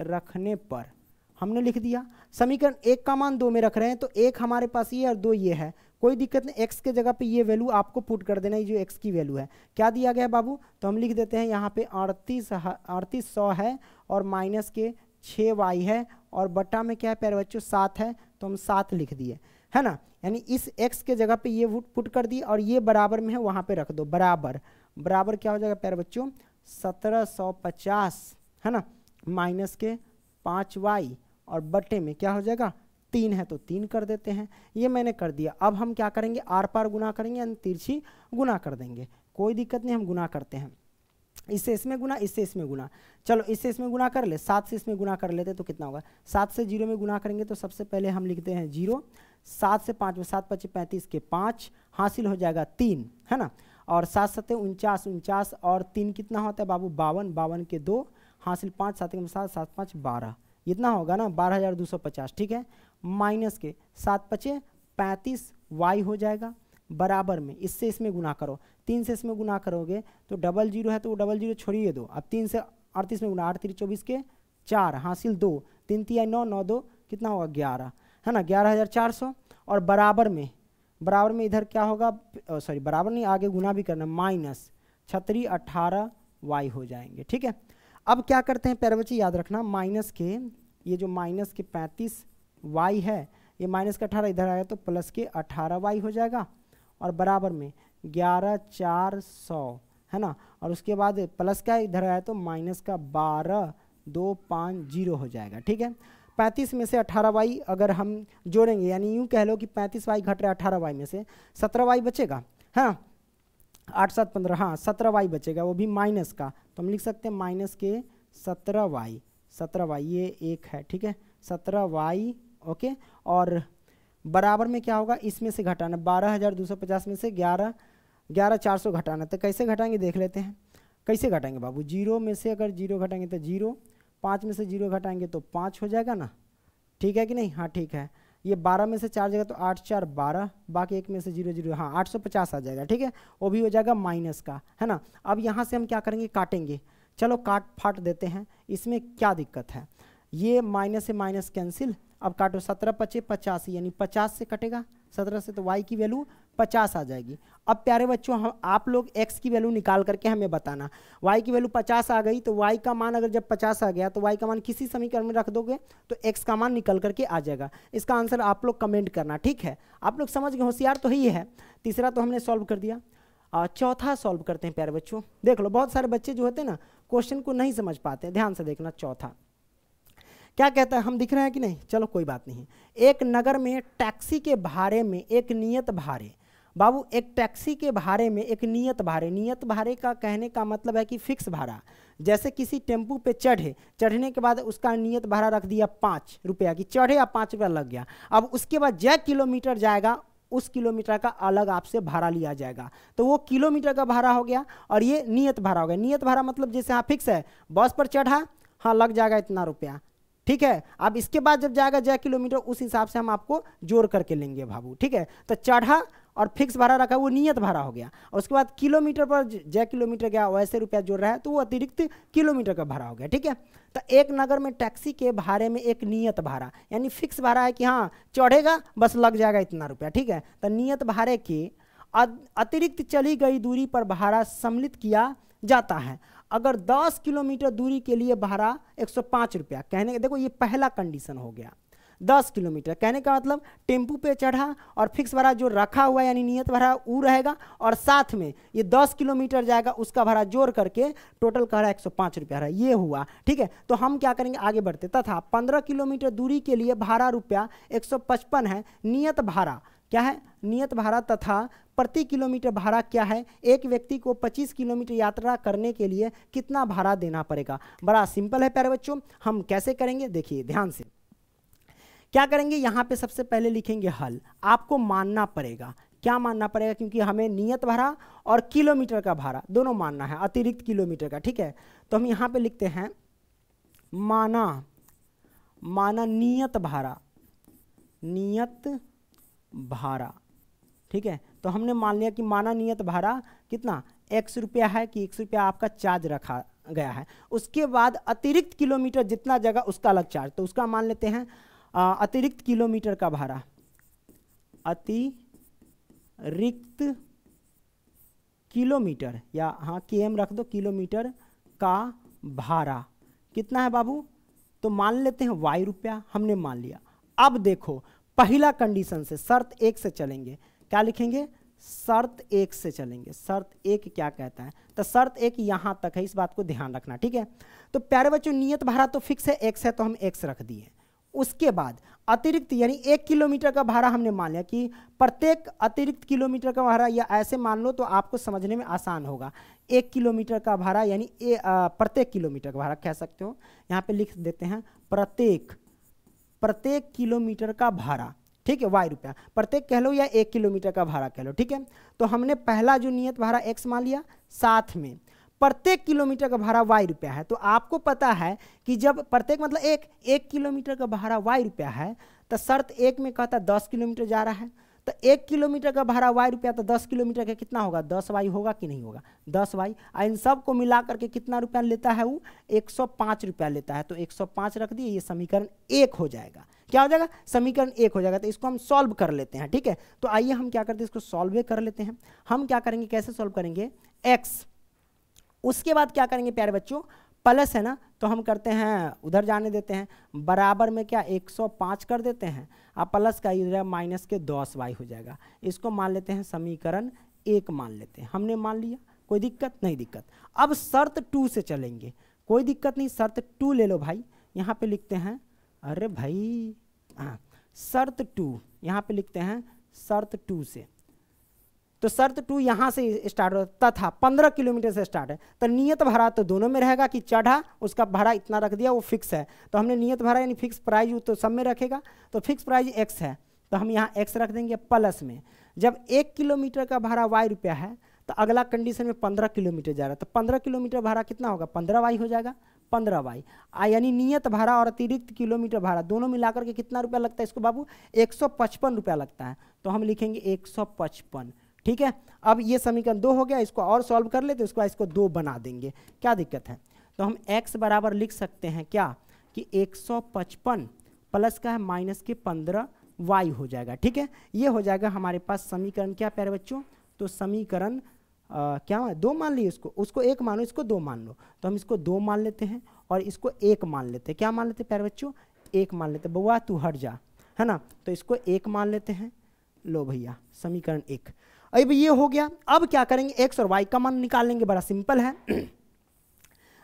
रखने पर हमने लिख दिया समीकरण एक का मान दो में रख रहे हैं तो एक हमारे पास ये और दो ये है कोई दिक्कत नहीं एक्स के जगह पे ये वैल्यू आपको पुट कर देना है जो एक्स की वैल्यू है क्या दिया गया है बाबू तो हम लिख देते हैं यहाँ पे अड़तीस अड़तीस सौ है और माइनस के छः वाई है और बट्टा में क्या है पैर बच्चों सात है तो हम सात लिख दिए है ना यानी इस एक्स के जगह पर ये पुट कर दिए और ये बराबर में है वहाँ पर रख दो बराबर बराबर क्या हो जाएगा पैर बच्चों सत्रह सौ पचास है ना माइनस के पाँच वाई और बटे में क्या हो जाएगा तीन है तो तीन कर देते हैं ये मैंने कर दिया अब हम क्या करेंगे आर पार गुना करेंगे यानी तिरछी गुना कर देंगे कोई दिक्कत नहीं हम गुना करते हैं इससे इसमें गुना इससे इसमें गुना चलो इससे इसमें गुना कर ले सात से इसमें गुना कर लेते तो कितना होगा सात से जीरो में गुना करेंगे तो सबसे पहले हम लिखते हैं जीरो सात से पाँच में सात पच्चीस पैंतीस के पाँच हासिल हो जाएगा तीन है ना और सात सत्य उनचास उनचास और तीन कितना होता है बाबू बावन बावन के दो हासिल पाँच सात सात सात पाँच बारह इतना होगा ना बारह हज़ार दो सौ पचास ठीक है माइनस के सात पचे पैंतीस वाई हो जाएगा बराबर में इससे इसमें गुना करो तीन से इसमें गुना करोगे तो डबल जीरो है तो वो डबल जीरो छोड़िए दो अब तीन से अड़तीस में गुना अड़तीस चौबीस के चार हासिल दो तीन तीन नौ नौ दो कितना होगा ग्यारह है ना ग्यारह हज़ार चार सौ और बराबर में बराबर में इधर क्या होगा सॉरी बराबर नहीं आगे गुना भी करना माइनस छतरी अट्ठारह वाई हो जाएंगे ठीक है अब क्या करते हैं पैरवची याद रखना माइनस के ये जो माइनस के पैंतीस वाई है ये माइनस के अठारह इधर आएगा तो प्लस के अठारह वाई हो जाएगा और बराबर में ग्यारह चार सौ है ना और उसके बाद प्लस का इधर आया तो माइनस का बारह दो पाँच जीरो हो जाएगा ठीक है पैंतीस में से अठारह वाई अगर हम जोड़ेंगे यानी यूँ कह लो कि पैंतीस वाई घट रहा है अठारह वाई में से सत्रह वाई बचेगा है ना आठ सात पंद्रह हाँ सत्रह वाई बचेगा वो भी माइनस का तो हम लिख सकते हैं माइनस के सत्रह वाई सत्रह वाई ये एक है ठीक है सत्रह वाई ओके और बराबर में क्या होगा इसमें से घटाना बारह हज़ार दो सौ पचास में से ग्यारह ग्यारह चार सौ घटाना तो कैसे घटाएंगे देख लेते हैं कैसे घटाएंगे बाबू जीरो में से अगर जीरो घटाएंगे तो जीरो पाँच में से जीरो घटाएंगे तो पाँच हो जाएगा ना ठीक है कि नहीं हाँ ठीक है ये बारह में से चार जाएगा तो आठ चार बारह बाकी एक में से जीरो जीरो हाँ आठ सौ पचास आ जाएगा ठीक है वो भी हो जाएगा माइनस का है ना अब यहाँ से हम क्या करेंगे काटेंगे चलो काट फाट देते हैं इसमें क्या दिक्कत है ये माइनस से माइनस कैंसिल अब काटो सत्रह पचे पचास यानी पचास से कटेगा सत्रह से तो वाई की वैल्यू पचास आ जाएगी अब प्यारे बच्चों हम आप लोग एक्स की वैल्यू निकाल करके हमें बताना वाई की वैल्यू पचास आ गई तो वाई का मान अगर जब पचास आ गया तो वाई का मान किसी समीकरण में रख दोगे तो एक्स का मान निकल करके आ जाएगा इसका आंसर आप लोग कमेंट करना ठीक है आप लोग समझ गए होशियार तो ही है तीसरा तो हमने सॉल्व कर दिया चौथा सॉल्व करते हैं प्यारे बच्चों देख लो बहुत सारे बच्चे जो होते हैं ना क्वेश्चन को नहीं समझ पाते ध्यान से देखना चौथा क्या कहता है हम दिख रहे हैं कि नहीं चलो कोई बात नहीं एक नगर में टैक्सी के भाड़े में एक नियत भाड़े बाबू एक टैक्सी के भाड़े में एक नियत भाड़े नियत भाड़े का कहने का मतलब है कि फिक्स भाड़ा जैसे किसी टेम्पू पे चढ़े चढ़ने के बाद उसका नियत भाड़ा रख दिया पाँच रुपया कि चढ़े या पाँच रुपया लग गया अब उसके बाद जय किलोमीटर जाएगा उस किलोमीटर का अलग आपसे भाड़ा लिया जाएगा तो वो किलोमीटर का भाड़ा हो गया और ये नियत भाड़ा हो गया नियत भाड़ा मतलब जैसे हाँ फिक्स है बस पर चढ़ा हाँ लग जाएगा इतना रुपया ठीक है अब इसके बाद जब जाएगा जय किलोमीटर उस हिसाब से हम आपको जोड़ करके लेंगे बाबू ठीक है तो चढ़ा और फिक्स भाड़ा रखा वो नियत भाड़ा हो गया और उसके बाद किलोमीटर पर जय किलोमीटर गया वैसे रुपया जोड़ रहा है तो वो अतिरिक्त किलोमीटर का भाड़ा हो गया ठीक है तो एक नगर में टैक्सी के भाड़े में एक नियत भाड़ा यानी फिक्स भाड़ा है कि हाँ चढ़ेगा बस लग जाएगा इतना रुपया ठीक है तो नियत भाड़े के अतिरिक्त चली गई दूरी पर भाड़ा सम्मिलित किया जाता है अगर 10 किलोमीटर दूरी के लिए भाड़ा एक सौ रुपया कहने का देखो ये पहला कंडीशन हो गया दस किलोमीटर कहने का मतलब टेम्पू पे चढ़ा और फिक्स भाड़ा जो रखा हुआ यानी नियत भाड़ा वो रहेगा और साथ में ये दस किलोमीटर जाएगा उसका भाड़ा जोड़ करके टोटल कह रहा है एक सौ पाँच रुपया रहा ये हुआ ठीक है तो हम क्या करेंगे आगे बढ़ते तथा पंद्रह किलोमीटर दूरी के लिए भाड़ा रुपया एक सौ पचपन है नियत भाड़ा क्या है नियत भाड़ा तथा प्रति किलोमीटर भाड़ा क्या है एक व्यक्ति को 25 किलोमीटर यात्रा करने के लिए कितना भाड़ा देना पड़ेगा बड़ा सिंपल है प्यारे बच्चों हम कैसे करेंगे देखिए ध्यान से क्या करेंगे यहाँ पे सबसे पहले लिखेंगे हल आपको मानना पड़ेगा क्या मानना पड़ेगा क्योंकि हमें नियत भाड़ा और किलोमीटर का भाड़ा दोनों मानना है अतिरिक्त किलोमीटर का ठीक है तो हम यहाँ पे लिखते हैं माना माना नियत भाड़ा नियत भाड़ा ठीक है तो हमने मान लिया कि माना नियत तो भाड़ा कितना एक्स रुपया है कि सौ रुपया आपका चार्ज रखा गया है उसके बाद अतिरिक्त किलोमीटर जितना जगह उसका अलग चार्ज तो उसका मान लेते हैं अतिरिक्त किलोमीटर का भाड़ा अतिरिक्त किलोमीटर या हाँ के एम रख दो किलोमीटर का भाड़ा कितना है बाबू तो मान लेते हैं वाई रुपया हमने मान लिया अब देखो पहला कंडीशन से शर्त एक से चलेंगे क्या लिखेंगे शर्त एक से चलेंगे शर्त एक क्या कहता है तो शर्त एक यहाँ तक है इस बात को ध्यान रखना ठीक है तो प्यारे बच्चों नियत भाड़ा तो फिक्स है एक्स है तो हम एक्स रख दिए उसके बाद अतिरिक्त यानी एक किलोमीटर का भाड़ा हमने मान लिया कि प्रत्येक अतिरिक्त किलोमीटर का भाड़ा या ऐसे मान लो तो आपको समझने में आसान होगा एक किलोमीटर का भाड़ा यानी प्रत्येक किलोमीटर का भाड़ा कह सकते हो यहाँ पे लिख देते हैं प्रत्येक प्रत्येक किलोमीटर का भाड़ा ठीक है वाई रुपया प्रत्येक कह लो या एक किलोमीटर का भाड़ा कह लो ठीक है तो हमने पहला जो नियत भाड़ा एक्स मान लिया साथ में प्रत्येक किलोमीटर का भाड़ा वाई रुपया है तो आपको पता है कि जब प्रत्येक मतलब एक एक किलोमीटर का भाड़ा वाई रुपया है तो शर्त एक में कहता दस किलोमीटर जा रहा है तो एक किलोमीटर का भाड़ा वाई रुपया तो दस किलोमीटर का कितना होगा दस वाई होगा कि नहीं होगा दस वाई इन सब को मिला करके कितना रुपया लेता है वो एक सौ पाँच रुपया लेता है तो एक सौ पाँच रख दिए ये समीकरण एक हो जाएगा क्या हो जाएगा समीकरण एक हो जाएगा तो इसको हम सॉल्व कर लेते हैं ठीक है तो आइए हम क्या करते हैं इसको सॉल्व कर लेते हैं हम क्या करेंगे कैसे सॉल्व करेंगे एक्स उसके बाद क्या करेंगे प्यारे बच्चों प्लस है ना तो हम करते हैं उधर जाने देते हैं बराबर में क्या 105 कर देते हैं आप प्लस का इधर माइनस के दस वाई हो जाएगा इसको मान लेते हैं समीकरण एक मान लेते हैं हमने मान लिया कोई दिक्कत नहीं दिक्कत अब शर्त टू से चलेंगे कोई दिक्कत नहीं शर्त टू ले लो भाई यहाँ पे लिखते हैं अरे भाई हाँ शर्त टू यहाँ पे लिखते हैं शर्त टू से तो शर्त टू यहाँ से स्टार्ट होता तथा पंद्रह किलोमीटर से स्टार्ट है तो नियत भाड़ा तो दोनों में रहेगा कि चढ़ा उसका भाड़ा इतना रख दिया वो फिक्स है तो हमने नियत भाड़ा यानी फिक्स प्राइज तो सब में रखेगा तो फिक्स प्राइज एक्स है तो हम यहाँ एक्स रख देंगे प्लस में जब एक किलोमीटर का भाड़ा वाई रुपया है तो अगला कंडीशन में पंद्रह किलोमीटर जा रहा है तो पंद्रह किलोमीटर भाड़ा कितना होगा पंद्रह वाई हो जाएगा पंद्रह वाई यानी नियत भाड़ा और अतिरिक्त किलोमीटर भाड़ा दोनों मिलाकर के कितना रुपया लगता है इसको बाबू एक सौ पचपन रुपया लगता है तो हम लिखेंगे एक सौ पचपन ठीक है अब ये समीकरण दो हो गया इसको और सॉल्व कर लेते उसके बाद इसको दो बना देंगे क्या दिक्कत है तो हम x बराबर लिख सकते हैं क्या कि 155 प्लस का है माइनस के 15 वाई हो जाएगा ठीक है ये हो जाएगा हमारे पास समीकरण क्या प्यारे बच्चों तो समीकरण क्या है दो मान लिए इसको उसको एक मानो इसको दो मान लो तो हम इसको दो मान लेते हैं और इसको एक मान लेते हैं क्या मान लेते हैं प्यारे बच्चों एक मान लेते बउआ तू हट जा है ना तो इसको एक मान लेते हैं लो भैया समीकरण एक अब ये हो गया अब क्या करेंगे एक्स और वाई का मान निकाल लेंगे बड़ा सिंपल है (clears throat)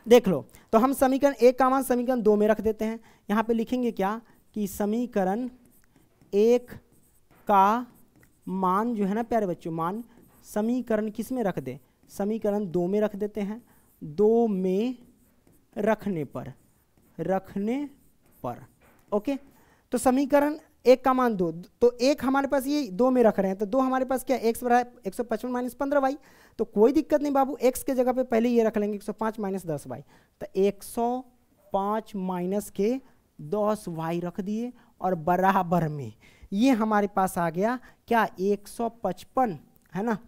देख लो तो हम समीकरण एक का मान समीकरण दो में रख देते हैं यहाँ पे लिखेंगे क्या कि समीकरण एक का मान जो है ना प्यारे बच्चों मान समीकरण किस में रख दे समीकरण दो में रख देते हैं दो में रखने पर रखने पर ओके तो समीकरण एक का मान दो तो एक हमारे पास ये दो में रख रहे हैं तो दो हमारे पास क्या एक्स बड़ा है एक सौ पचपन माइनस पंद्रह वाई तो कोई दिक्कत नहीं बाबू एक्स के जगह पे पहले ये रख लेंगे एक सौ पाँच माइनस दस वाई तो एक सौ पाँच माइनस के दस वाई रख दिए और बराबर में ये हमारे पास आ गया क्या एक सौ पचपन है ना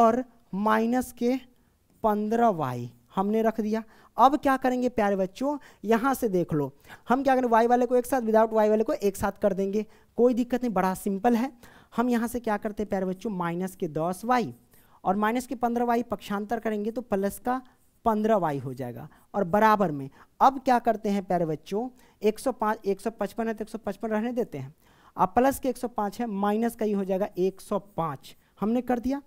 और माइनस के पंद्रह वाई हमने रख दिया अब क्या करेंगे प्यारे बच्चों यहाँ से देख लो हम क्या करें वाई वाले को एक साथ विदाउट वाई वाले को एक साथ कर देंगे कोई दिक्कत नहीं बड़ा सिंपल है हम यहाँ से क्या करते हैं प्यारे बच्चों माइनस के दस वाई और माइनस के पंद्रह वाई पक्षांतर करेंगे तो प्लस का पंद्रह वाई हो जाएगा और बराबर में अब क्या करते हैं प्यारे बच्चों एक सौ पाँच एक सौ पचपन है तो एक सौ पचपन रहने देते हैं अब प्लस के एक सौ पाँच है माइनस का ही हो जाएगा एक सौ पाँच हमने कर दिया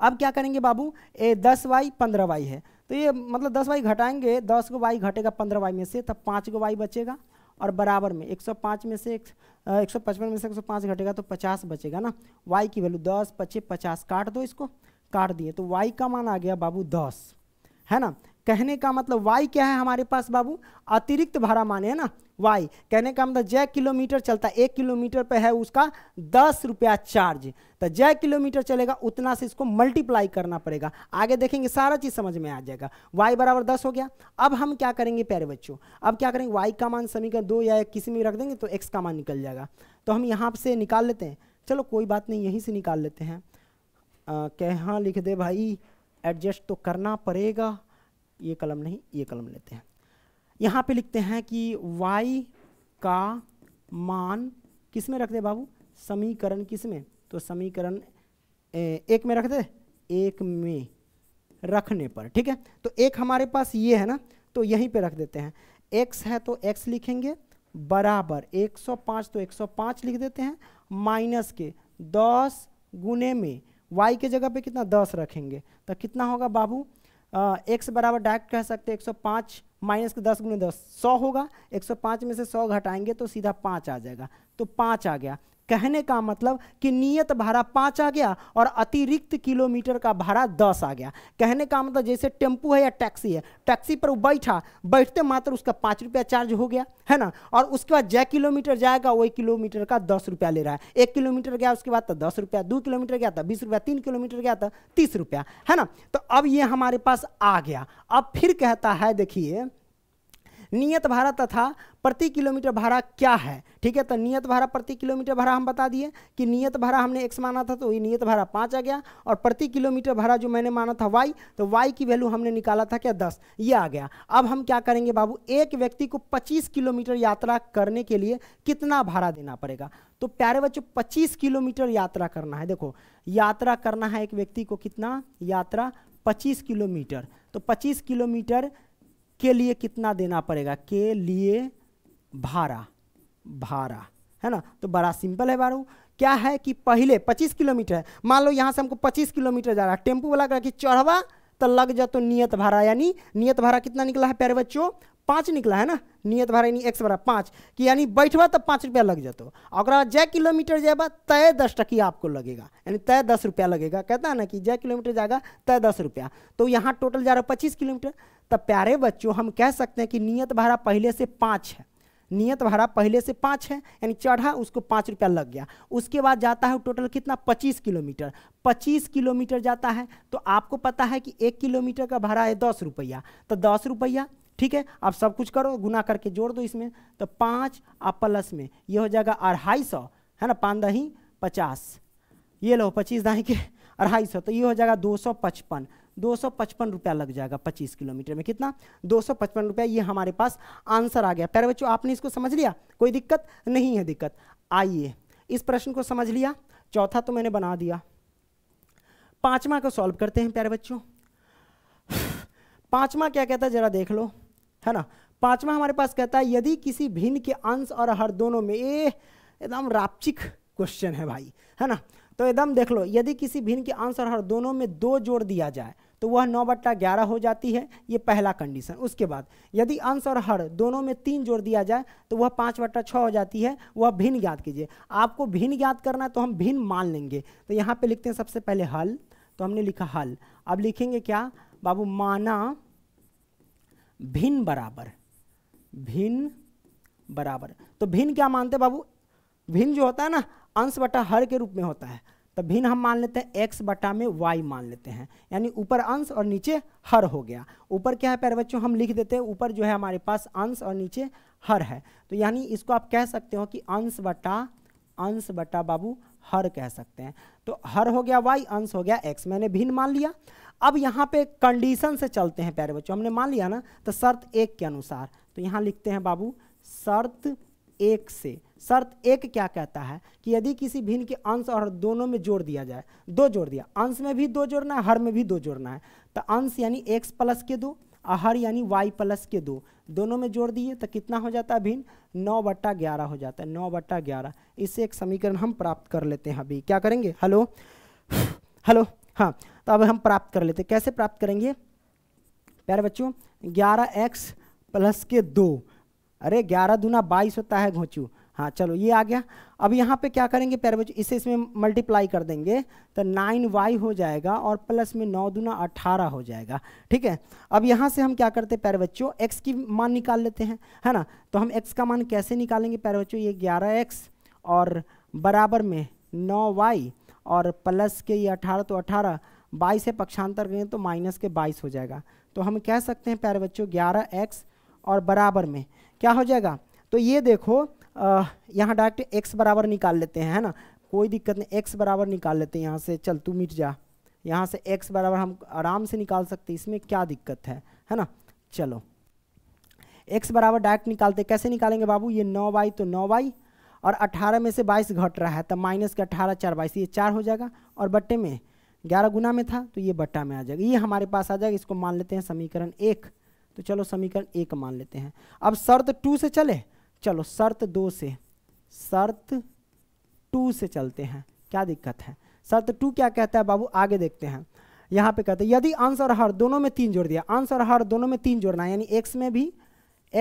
अब क्या करेंगे बाबू ए दस वाई पंद्रह वाई है तो ये मतलब दस वाई घटाएंगे दस को वाई घटेगा पंद्रह वाई में से तब पाँच को वाई बचेगा और बराबर में एक सौ पाँच में से एक सौ पचपन में से एक सौ पाँच घटेगा तो पचास बचेगा ना वाई की वैल्यू दस पच्चीस पचास काट दो इसको काट दिए तो वाई का मान आ गया बाबू दस है ना कहने का मतलब वाई क्या है हमारे पास बाबू अतिरिक्त भाड़ा माने है ना वाई कहने का मतलब जय किलोमीटर चलता है एक किलोमीटर पे है उसका दस रुपया चार्ज तो जय किलोमीटर चलेगा उतना से इसको मल्टीप्लाई करना पड़ेगा आगे देखेंगे सारा चीज़ समझ में आ जाएगा वाई बराबर दस हो गया अब हम क्या करेंगे प्यारे बच्चों अब क्या करेंगे वाई का मान समीकरण दो या किसी में रख देंगे तो एक्स का मान निकल जाएगा तो हम यहाँ से निकाल लेते हैं चलो कोई बात नहीं यहीं से निकाल लेते हैं कहाँ लिख दे भाई एडजस्ट तो करना पड़ेगा ये कलम नहीं ये कलम लेते हैं यहाँ पे लिखते हैं कि y का मान किस में रख दे बाबू समीकरण किस में तो समीकरण एक में रख दे एक में रखने पर ठीक है तो एक हमारे पास ये है ना तो यहीं पे रख देते हैं x है तो x लिखेंगे बराबर 105 तो 105 लिख देते हैं माइनस के 10 गुने में y के जगह पे कितना 10 रखेंगे तो कितना होगा बाबू एक्स बराबर डायरेक्ट कह सकते एक सौ पाँच माइनस के दस गुने दस सौ होगा एक सौ पाँच में से सौ घटाएंगे तो सीधा पाँच आ जाएगा तो पाँच आ गया कहने का मतलब कि नियत भाड़ा पाँच आ गया और अतिरिक्त किलोमीटर का भाड़ा दस आ गया कहने का मतलब जैसे टेम्पू है या टैक्सी है टैक्सी पर वो बैठा बैठते मात्र उसका पाँच रुपया चार्ज हो गया है ना और उसके बाद जय किलोमीटर जाएगा वही किलोमीटर का दस रुपया ले रहा है एक किलोमीटर गया उसके बाद तो दस रुपया दो किलोमीटर गया था तो बीस रुपया तीन किलोमीटर गया था तो तीस रुपया है ना तो अब ये हमारे पास आ गया अब फिर कहता है देखिए नियत भाड़ा तथा प्रति किलोमीटर भाड़ा क्या है ठीक है तो नियत भाड़ा प्रति किलोमीटर भाड़ा हम बता दिए कि नियत भाड़ा हमने एक्स माना था तो ये नियत भाड़ा पाँच आ गया और प्रति किलोमीटर भाड़ा जो मैंने माना था वाई तो वाई की वैल्यू हमने निकाला था क्या दस ये आ गया अब हम क्या करेंगे बाबू एक व्यक्ति को पच्चीस किलोमीटर यात्रा करने के लिए कितना भाड़ा देना पड़ेगा तो प्यारे बच्चों पच्चीस किलोमीटर यात्रा करना है देखो यात्रा करना है एक व्यक्ति को कितना यात्रा पच्चीस किलोमीटर तो पच्चीस किलोमीटर के लिए कितना देना पड़ेगा के लिए भाड़ा भाड़ा है ना तो बड़ा सिंपल है बारू क्या है कि पहले 25 किलोमीटर है मान लो यहाँ से हमको 25 किलोमीटर जा रहा है टेम्पू वाला कहा कि चढ़वा तो लग जा तो नियत भाड़ा यानी नियत भाड़ा कितना निकला है प्यारे बच्चों पाँच निकला है ना नियत भाड़ा यानी एक्स बड़ा पाँच कि यानी बैठवा तब तो पाँच रुपया लग जातो अगर जय किलोमीटर जाएगा तय दस टकी आपको लगेगा यानी तय दस रुपया लगेगा कहता है ना कि जय किलोमीटर जाएगा तय दस रुपया तो यहाँ टोटल जा रहा पच्चीस किलोमीटर तब तो प्यारे बच्चों हम कह सकते हैं कि नियत भाड़ा पहले से पाँच है नियत भाड़ा पहले से पाँच है यानी चढ़ा उसको पाँच रुपया लग गया उसके बाद जाता है टोटल कितना पच्चीस किलोमीटर पच्चीस किलोमीटर जाता है तो आपको पता है कि एक किलोमीटर का भाड़ा है दस रुपया तो दस रुपया ठीक है आप सब कुछ करो गुना करके जोड़ दो इसमें तो पाँच आप प्लस में ये हो जाएगा अढ़ाई सौ है ना पाँच दही पचास ये लो पच्चीस दही के (laughs) अढ़ाई सौ तो ये हो जाएगा दो सौ पचपन दो सौ पचपन रुपया लग जाएगा पच्चीस किलोमीटर में कितना दो सौ पचपन रुपया ये हमारे पास आंसर आ गया पैर बच्चों आपने इसको समझ लिया कोई दिक्कत नहीं है दिक्कत आइए इस प्रश्न को समझ लिया चौथा तो मैंने बना दिया पाँचवा को सॉल्व करते हैं प्यारे बच्चों (sighs) पाँचवा क्या कहता है जरा देख लो है ना पांचवा हमारे पास कहता है यदि किसी भिन्न के अंश और हर दोनों में ये एकदम रापचिक क्वेश्चन है भाई है ना तो एकदम देख लो यदि किसी भिन्न के अंश और हर दोनों में दो जोड़ दिया जाए तो वह नौ बट्टा ग्यारह हो जाती है ये पहला कंडीशन उसके बाद यदि अंश और हर दोनों में तीन जोड़ दिया जाए तो वह पाँच बट्टा छः हो जाती है वह भिन्न ज्ञात कीजिए आपको भिन्न ज्ञात करना है तो हम भिन्न मान लेंगे तो यहाँ पे लिखते हैं सबसे पहले हल तो हमने लिखा हल अब लिखेंगे क्या बाबू माना भिन्न बराबर भिन्न बराबर तो भिन्न क्या मानते बाबू भिन्न जो होता है ना अंश बटा हर के रूप में होता है तो भिन्न हम मान लेते हैं एक्स बटा में वाई मान लेते हैं यानी ऊपर अंश और नीचे हर हो गया ऊपर क्या है पैर बच्चों हम लिख देते हैं ऊपर जो है हमारे पास अंश और नीचे हर है तो यानी इसको आप कह सकते हो कि अंश बटा अंश बटा बाबू हर कह सकते हैं तो हर हो गया वाई अंश हो गया एक्स मैंने भिन्न मान लिया अब यहाँ पे कंडीशन से चलते हैं प्यारे बच्चों हमने मान लिया ना तो शर्त एक के अनुसार तो यहाँ लिखते हैं बाबू शर्त एक से शर्त एक क्या कहता है कि यदि किसी भिन्न के अंश और दोनों में जोड़ दिया जाए दो जोड़ दिया अंश में भी दो जोड़ना है हर में भी दो जोड़ना है तो अंश यानी एक्स प्लस के दो और हर यानी वाई प्लस के दो दोनों में जोड़ दिए तो कितना हो जाता है भिन्न नौ बट्टा ग्यारह हो जाता है नौ बट्टा ग्यारह इससे एक समीकरण हम प्राप्त कर लेते हैं अभी क्या करेंगे हेलो हेलो हाँ तो अब हम प्राप्त कर लेते कैसे प्राप्त करेंगे प्यारे बच्चों ग्यारह एक्स प्लस के दो अरे ग्यारह दूना बाईस होता है घोचू हाँ चलो ये आ गया अब यहाँ पे क्या करेंगे प्यारे बच्चों इसे इसमें मल्टीप्लाई कर देंगे तो नाइन वाई हो जाएगा और प्लस में नौ दूना अठारह हो जाएगा ठीक है अब यहाँ से हम क्या करते हैं प्यारे बच्चों एक्स की मान निकाल लेते हैं है ना तो हम एक्स का मान कैसे निकालेंगे प्यारे बच्चों ये ग्यारह एक्स और बराबर में नौ वाई और प्लस के ये अठारह तो अठारह बाईस है पक्षांतर करें तो माइनस के बाईस हो जाएगा तो हम कह सकते हैं प्यारे बच्चों ग्यारह एक्स और बराबर में क्या हो जाएगा तो ये देखो यहाँ डायरेक्ट एक्स बराबर निकाल लेते हैं है ना कोई दिक्कत नहीं एक्स बराबर निकाल लेते हैं यहाँ से चल तू मिट जा यहाँ से एक्स बराबर हम आराम से निकाल सकते हैं इसमें क्या दिक्कत है है ना चलो एक्स बराबर डायरेक्ट निकालते कैसे निकालेंगे बाबू ये नौ बाई तो नौ बाई और 18 में से 22 घट रहा है तो माइनस के अठारह चार बाईस ये चार हो जाएगा और बट्टे में ग्यारह गुना में था तो ये बट्टा में आ जाएगा ये हमारे पास आ जाएगा इसको मान लेते हैं समीकरण एक तो चलो समीकरण एक मान लेते हैं अब शर्त टू से चले चलो शर्त दो से शर्त टू से चलते हैं क्या दिक्कत है शर्त टू क्या कहता है बाबू आगे देखते हैं यहाँ पे कहते हैं यदि अंश और हर दोनों में तीन जोड़ दिया अंश और हर दोनों में तीन जोड़ना है यानी एक्स में भी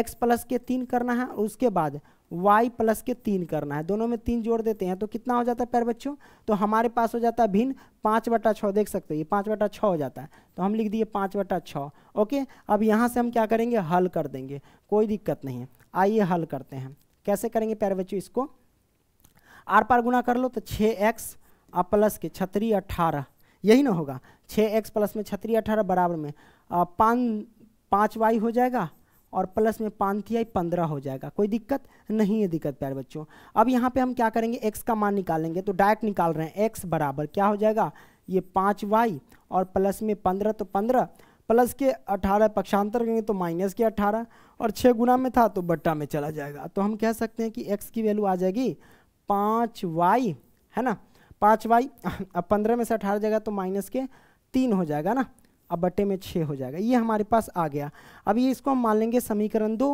एक्स प्लस के तीन करना है उसके बाद वाई प्लस के तीन करना है दोनों में तीन जोड़ देते हैं तो कितना हो जाता है पैर बच्चों तो हमारे पास हो जाता है भिन्न पाँच बटा छः देख सकते हो ये पाँच बटा छः हो जाता है तो हम लिख दिए पाँच बटा छः ओके अब यहाँ से हम क्या करेंगे हल कर देंगे कोई दिक्कत नहीं है आइए हल करते हैं कैसे करेंगे पैर बच्चों इसको आर पार गुना कर लो तो छः एक्स और प्लस के छतरी अट्ठारह यही ना होगा छः एक्स प्लस में छतरी अठारह बराबर में पाँच पाँच वाई हो जाएगा और प्लस में पाँच थी आई पंद्रह हो जाएगा कोई दिक्कत नहीं है दिक्कत प्यारे बच्चों अब यहाँ पे हम क्या करेंगे एक्स का मान निकालेंगे तो डायरेक्ट निकाल रहे हैं एक्स बराबर क्या हो जाएगा ये पाँच वाई और प्लस में पंद्रह तो पंद्रह प्लस के अठारह पक्षांतर करेंगे तो माइनस के अठारह और छः गुना में था तो बट्टा में चला जाएगा तो हम कह सकते हैं कि एक्स की वैल्यू आ जाएगी पाँच वाई है ना पाँच वाई अब पंद्रह में से अठारह जाएगा तो माइनस के तीन हो जाएगा ना अब बटे में छः हो जाएगा ये हमारे पास आ गया अब ये इसको हम मान लेंगे समीकरण दो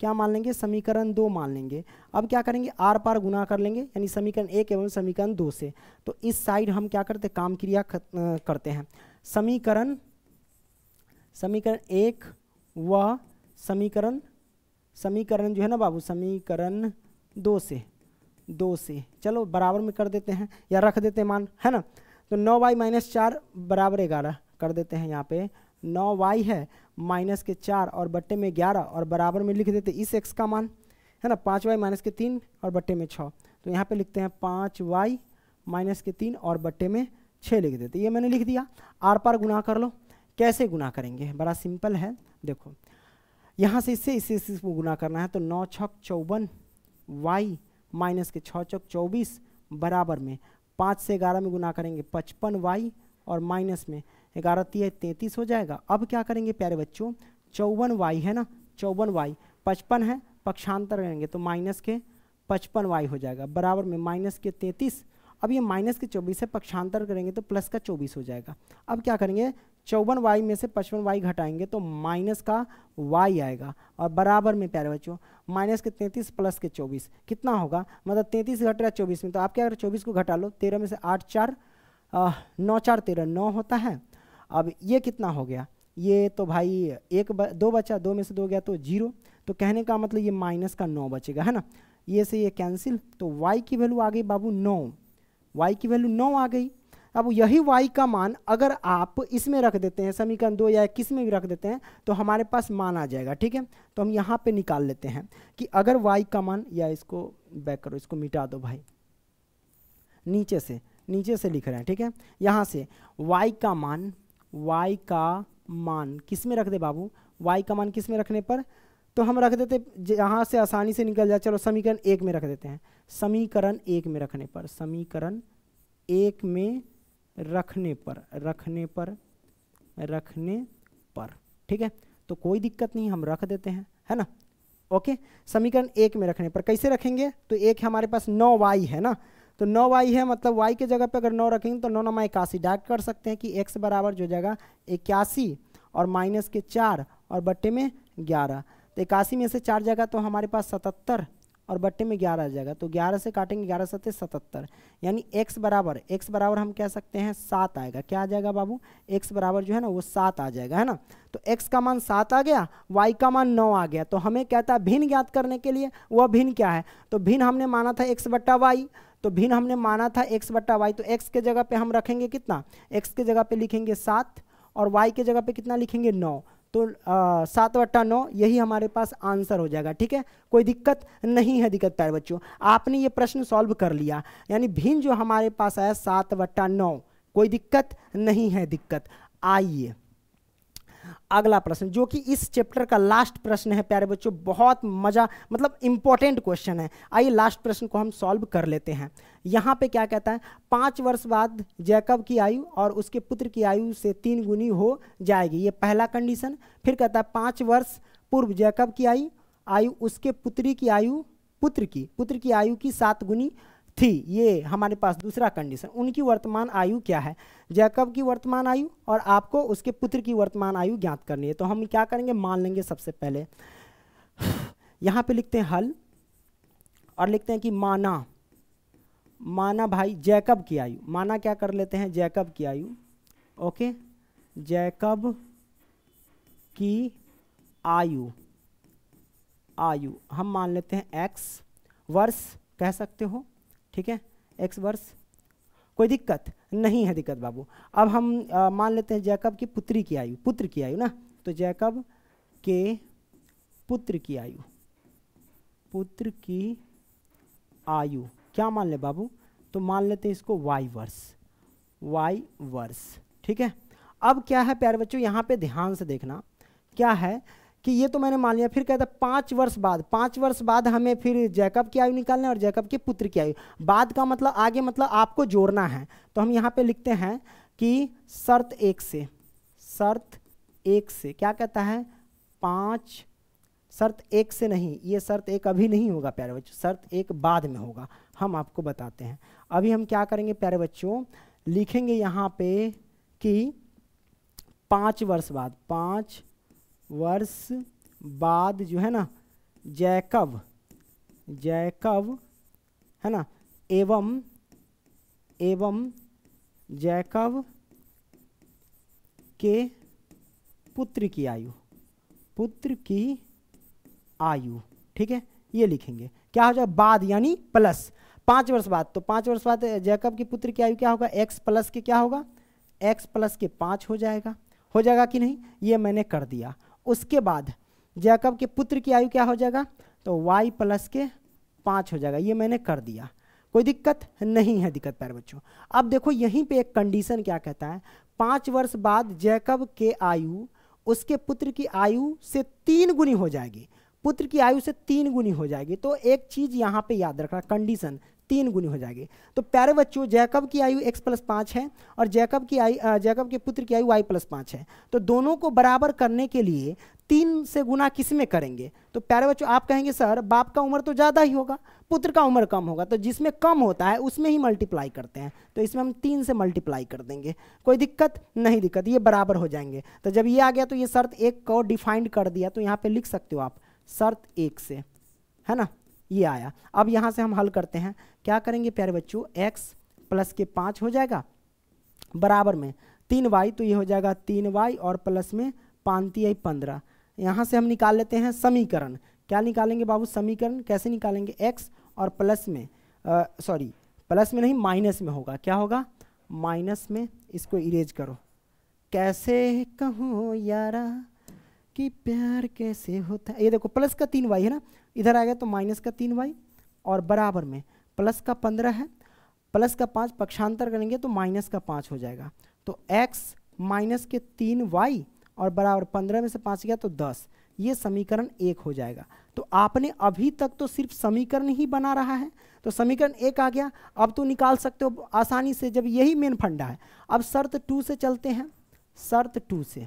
क्या मान लेंगे समीकरण दो मान लेंगे अब क्या करेंगे आर पार गुना कर लेंगे यानी समीकरण एक एवं समीकरण दो से तो इस साइड हम क्या करते काम क्रिया करते हैं समीकरण समीकरण एक व समीकरण समीकरण जो है ना बाबू समीकरण दो से दो से चलो बराबर में कर देते हैं या रख देते हैं मान है ना तो नौ बाई माइनस चार बराबर ग्यारह कर देते हैं यहाँ पे नौ वाई है माइनस के चार और बट्टे में ग्यारह और बराबर में लिख देते इस एक्स का मान है ना पाँच वाई माइनस के तीन और बट्टे में छः तो यहाँ पे लिखते हैं पाँच वाई माइनस के तीन और बट्टे में छः लिख देते ये मैंने लिख दिया आर पार गुना कर लो कैसे गुना करेंगे बड़ा सिंपल है देखो यहाँ से इससे इससे इससे इसको गुना करना है तो नौ छक चौवन वाई माइनस के छः छक चौबीस बराबर में पाँच से ग्यारह में गुना करेंगे पचपन वाई और माइनस में ग्यारह तीय तैंतीस हो जाएगा अब क्या करेंगे प्यारे बच्चों चौवन वाई है ना चौवन वाई पचपन है पक्षांतर करेंगे तो माइनस के पचपन वाई हो जाएगा बराबर में माइनस के तैंतीस अब ये माइनस के चौबीस है पक्षांतर करेंगे तो प्लस का चौबीस हो जाएगा अब क्या करेंगे चौवन वाई में से पचपन वाई घटाएंगे तो माइनस का वाई आएगा और बराबर में प्यारे बच्चों माइनस के तैंतीस प्लस के चौबीस कितना होगा मतलब तैंतीस घट रहा है चौबीस में तो आप क्या कर चौबीस को घटा लो तेरह में से आठ चार नौ चार तेरह नौ होता है अब ये कितना हो गया ये तो भाई एक ब, दो बचा दो में से दो गया तो जीरो तो कहने का मतलब ये माइनस का नौ बचेगा है ना ये से ये कैंसिल तो वाई की वैल्यू आ गई बाबू नौ वाई की वैल्यू नौ आ गई अब यही वाई का मान अगर आप इसमें रख देते हैं समीकरण दो या किस में भी रख देते हैं तो हमारे पास मान आ जाएगा ठीक है तो हम यहाँ पे निकाल लेते हैं कि अगर वाई का मान या इसको बैक करो इसको मिटा दो भाई नीचे से नीचे से लिख रहे हैं ठीक है यहाँ से y का मान y का मान किस में रख दे बाबू y का मान किस में रखने पर तो हम रख देते यहाँ से आसानी से निकल जाए चलो समीकरण एक में रख देते हैं समीकरण एक में रखने पर समीकरण एक में रखने पर रखने पर रखने पर ठीक है तो कोई दिक्कत नहीं हम रख देते हैं है ना ओके समीकरण एक में रखने पर कैसे रखेंगे तो एक हमारे पास नौ वाई है ना तो नौ वाई है मतलब वाई के जगह पे अगर नौ रखेंगे तो नौ नमा इक्यासी डायरेक्ट कर सकते हैं कि एक्स बराबर जो जगह इक्यासी और माइनस के चार और बट्टे में ग्यारह तो इक्यासी में से चार जगह तो हमारे पास सतहत्तर और बट्टे में ग्यारह जाएगा तो ग्यारह से काटेंगे ग्यारह सत्य सतहत्तर यानी एक्स बराबर एक्स बराबर हम कह सकते हैं सात आएगा क्या आ जाएगा बाबू एक्स बराबर जो है ना वो सात आ जाएगा है ना तो एक्स का मान सात आ गया वाई का मान नौ आ गया तो हमें कहता है भिन्न ज्ञात करने के लिए वह भिन्न क्या है तो भिन्न हमने माना था एक्स बट्टा वाई तो भिन्न हमने माना था एक्स बट्टा वाई तो एक्स के जगह पे हम रखेंगे कितना एक्स के जगह पे लिखेंगे सात और वाई के जगह पे कितना लिखेंगे नौ तो सात वट्टा नौ यही हमारे पास आंसर हो जाएगा ठीक है कोई दिक्कत नहीं है दिक्कत प्यारे बच्चों आपने ये प्रश्न सॉल्व कर लिया यानी भिन्न जो हमारे पास आया सात बट्टा नौ कोई दिक्कत नहीं है दिक्कत आइए अगला प्रश्न जो कि इस चैप्टर का लास्ट प्रश्न है प्यारे बच्चों बहुत मज़ा मतलब इंपॉर्टेंट क्वेश्चन है आइए लास्ट प्रश्न को हम सॉल्व कर लेते हैं यहाँ पे क्या कहता है पाँच वर्ष बाद जैकब की आयु और उसके पुत्र की आयु से तीन गुनी हो जाएगी ये पहला कंडीशन फिर कहता है पाँच वर्ष पूर्व जैकब की आयु आयु उसके पुत्री की आयु पुत्र की पुत्र की आयु की सात गुनी थी ये हमारे पास दूसरा कंडीशन उनकी वर्तमान आयु क्या है जैकब की वर्तमान आयु और आपको उसके पुत्र की वर्तमान आयु ज्ञात करनी है तो हम क्या करेंगे मान लेंगे सबसे पहले यहाँ पे लिखते हैं हल और लिखते हैं कि माना माना भाई जैकब की आयु माना क्या कर लेते हैं जैकब की आयु ओके जैकब की आयु आयु हम मान लेते हैं एक्स वर्ष कह सकते हो ठीक है एक्स वर्ष कोई दिक्कत नहीं है दिक्कत बाबू अब हम आ, मान लेते हैं जैकब की पुत्री की आयु पुत्र की आयु ना तो जैकब के पुत्र की आयु पुत्र की आयु क्या मान ले बाबू तो मान लेते हैं इसको वाई वर्ष वाई वर्ष ठीक है अब क्या है प्यारे बच्चों यहाँ पे ध्यान से देखना क्या है कि ये तो मैंने मान लिया फिर कहता है पाँच वर्ष बाद पाँच वर्ष बाद हमें फिर जैकब की आयु निकालना है और जैकब के पुत्र की आयु बाद का मतलब आगे मतलब आपको जोड़ना है तो हम यहाँ पे लिखते हैं कि शर्त एक से शर्त एक से क्या कहता है पाँच शर्त एक से नहीं ये शर्त एक अभी नहीं होगा प्यारे बच्चों शर्त एक बाद में होगा हम आपको बताते हैं अभी हम क्या करेंगे प्यारे बच्चों लिखेंगे यहाँ पे कि पाँच वर्ष बाद पाँच वर्ष बाद जो है ना जैकब जैकब है ना एवं एवं जैकब के पुत्र की आयु पुत्र की आयु ठीक है ये लिखेंगे क्या हो जाए बाद यानी प्लस पांच वर्ष बाद तो पांच वर्ष बाद जैकब के पुत्र की आयु क्या होगा एक्स प्लस के क्या होगा एक्स प्लस के पांच हो जाएगा हो जाएगा कि नहीं ये मैंने कर दिया उसके बाद जैकब के पुत्र की आयु क्या हो जाएगा तो वाई प्लस के पाँच हो जाएगा ये मैंने कर दिया कोई दिक्कत नहीं है दिक्कत पैर बच्चों अब देखो यहीं पे एक कंडीशन क्या कहता है पाँच वर्ष बाद जैकब के आयु उसके पुत्र की आयु से तीन गुनी हो जाएगी पुत्र की आयु से तीन गुनी हो जाएगी तो एक चीज़ यहाँ पे याद रखना कंडीशन तीन गुनी हो जाएगी तो प्यारे बच्चों जैकब की आयु एक्स प्लस पाँच है और जैकब की आयु जैकब के पुत्र की आयु वाई प्लस पाँच है तो दोनों को बराबर करने के लिए तीन से गुना किस में करेंगे तो प्यारे बच्चों आप कहेंगे सर बाप का उम्र तो ज़्यादा ही होगा पुत्र का उम्र कम होगा तो जिसमें कम होता है उसमें ही मल्टीप्लाई करते हैं तो इसमें हम तीन से मल्टीप्लाई कर देंगे कोई दिक्कत नहीं दिक्कत ये बराबर हो जाएंगे तो जब ये आ गया तो ये शर्त एक को डिफाइंड कर दिया तो यहाँ पर लिख सकते हो आप शर्त एक से है ना ये आया अब यहाँ से हम हल करते हैं क्या करेंगे प्यारे बच्चों एक्स प्लस के पाँच हो जाएगा बराबर में तीन वाई तो ये हो जाएगा तीन वाई और प्लस में पानती आई पंद्रह यहाँ से हम निकाल लेते हैं समीकरण क्या निकालेंगे बाबू समीकरण कैसे निकालेंगे एक्स और प्लस में सॉरी प्लस में नहीं माइनस में होगा क्या होगा माइनस में इसको इरेज करो कैसे कहूँ यारा कि प्यार कैसे होता है ये देखो प्लस का तीन वाई है ना इधर आ गया तो माइनस का तीन वाई और बराबर में प्लस का पंद्रह है प्लस का पाँच पक्षांतर करेंगे तो माइनस का पाँच हो जाएगा तो एक्स माइनस के तीन वाई और बराबर पंद्रह में से पाँच गया तो दस ये समीकरण एक हो जाएगा तो आपने अभी तक तो सिर्फ समीकरण ही बना रहा है तो समीकरण एक आ गया अब तो निकाल सकते हो आसानी से जब यही मेन फंडा है अब शर्त टू से चलते हैं शर्त टू से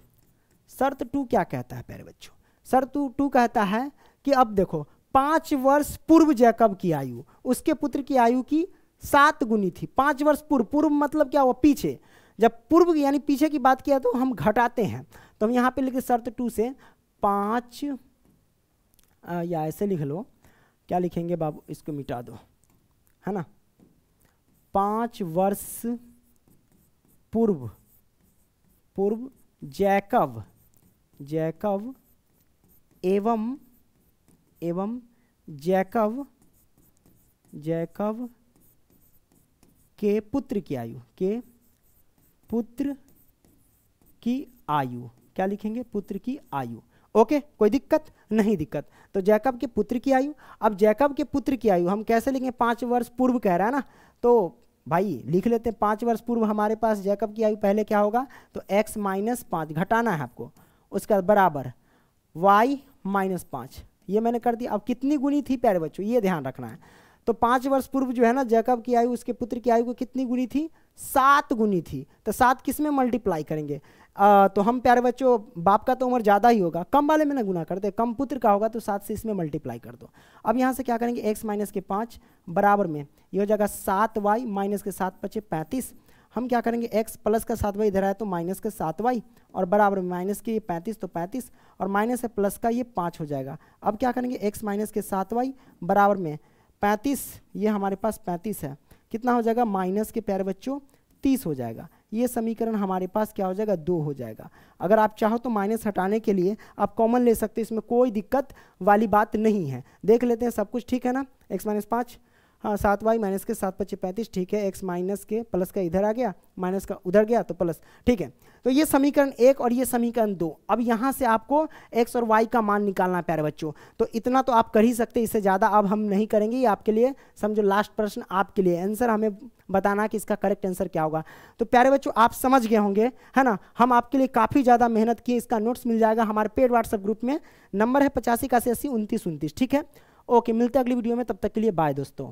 शर्त टू क्या कहता है प्यारे बच्चों शर्त टू कहता है कि अब देखो पांच वर्ष पूर्व जैकब की आयु उसके पुत्र की आयु की सात गुनी थी पांच वर्ष पूर्व पूर्व मतलब क्या हुआ पीछे जब पूर्व यानी पीछे की बात किया तो हम घटाते हैं तो हम यहां पे लिखे शर्त टू से पांच या ऐसे लिख लो क्या लिखेंगे बाबू इसको मिटा दो है ना पांच वर्ष पूर्व पूर्व जैकब जैकब एवं एवं जैकब जैकब के पुत्र की आयु के पुत्र की आयु क्या लिखेंगे पुत्र की आयु ओके कोई दिक्कत नहीं दिक्कत तो जैकब के पुत्र की आयु अब जैकब के पुत्र की आयु हम कैसे लिखेंगे पांच वर्ष पूर्व कह रहा है ना तो भाई लिख लेते हैं पांच वर्ष पूर्व हमारे पास जैकब की आयु पहले क्या होगा तो एक्स माइनस पांच घटाना है आपको उसका बराबर वाई माइनस पांच ये मैंने कर दिया अब कितनी गुनी थी प्यारे बच्चों ये ध्यान रखना है तो पाँच वर्ष पूर्व जो है ना जैकब की आयु उसके पुत्र की आयु को कितनी गुनी थी सात गुनी थी तो सात किस में मल्टीप्लाई करेंगे आ, तो हम प्यारे बच्चों बाप का तो उम्र ज़्यादा ही होगा कम वाले में ना गुना कर दे कम पुत्र का होगा तो सात से इसमें मल्टीप्लाई कर दो अब यहाँ से क्या करेंगे एक्स माइनस के पाँच बराबर में ये हो जाएगा सात वाई माइनस के सात पचे पैंतीस हम क्या करेंगे x प्लस का सात वाई इधर आया तो माइनस का सात वाई और बराबर माइनस के ये पैंतीस तो पैंतीस और माइनस है प्लस का ये पाँच हो जाएगा अब क्या करेंगे x माइनस के सात वाई बराबर में पैंतीस ये हमारे पास पैंतीस है कितना हो जाएगा माइनस के प्यारे बच्चों तीस हो जाएगा ये समीकरण हमारे पास क्या हो जाएगा दो हो जाएगा अगर आप चाहो तो माइनस हटाने के लिए आप कॉमन ले सकते हैं इसमें कोई दिक्कत वाली बात नहीं है देख लेते हैं सब कुछ ठीक है ना एक्स माइनस पाँच हाँ सात वाई माइनस के सात पच्चीस पैंतीस ठीक है एक्स माइनस के प्लस का इधर आ गया माइनस का उधर गया तो प्लस ठीक है तो ये समीकरण एक और ये समीकरण दो अब यहाँ से आपको एक्स और वाई का मान निकालना प्यारे बच्चों तो इतना तो आप कर ही सकते इससे ज़्यादा अब हम नहीं करेंगे ये आपके लिए समझो लास्ट प्रश्न आपके लिए आंसर हमें बताना कि इसका करेक्ट आंसर क्या होगा तो प्यारे बच्चों आप समझ गए होंगे है ना हम आपके लिए काफ़ी ज़्यादा मेहनत किए इसका नोट्स मिल जाएगा हमारे पेड व्हाट्सएप ग्रुप में नंबर है पचासी इक्यासी अस्सी उनतीस उनतीस ठीक है ओके मिलते हैं अगली वीडियो में तब तक के लिए बाय दोस्तों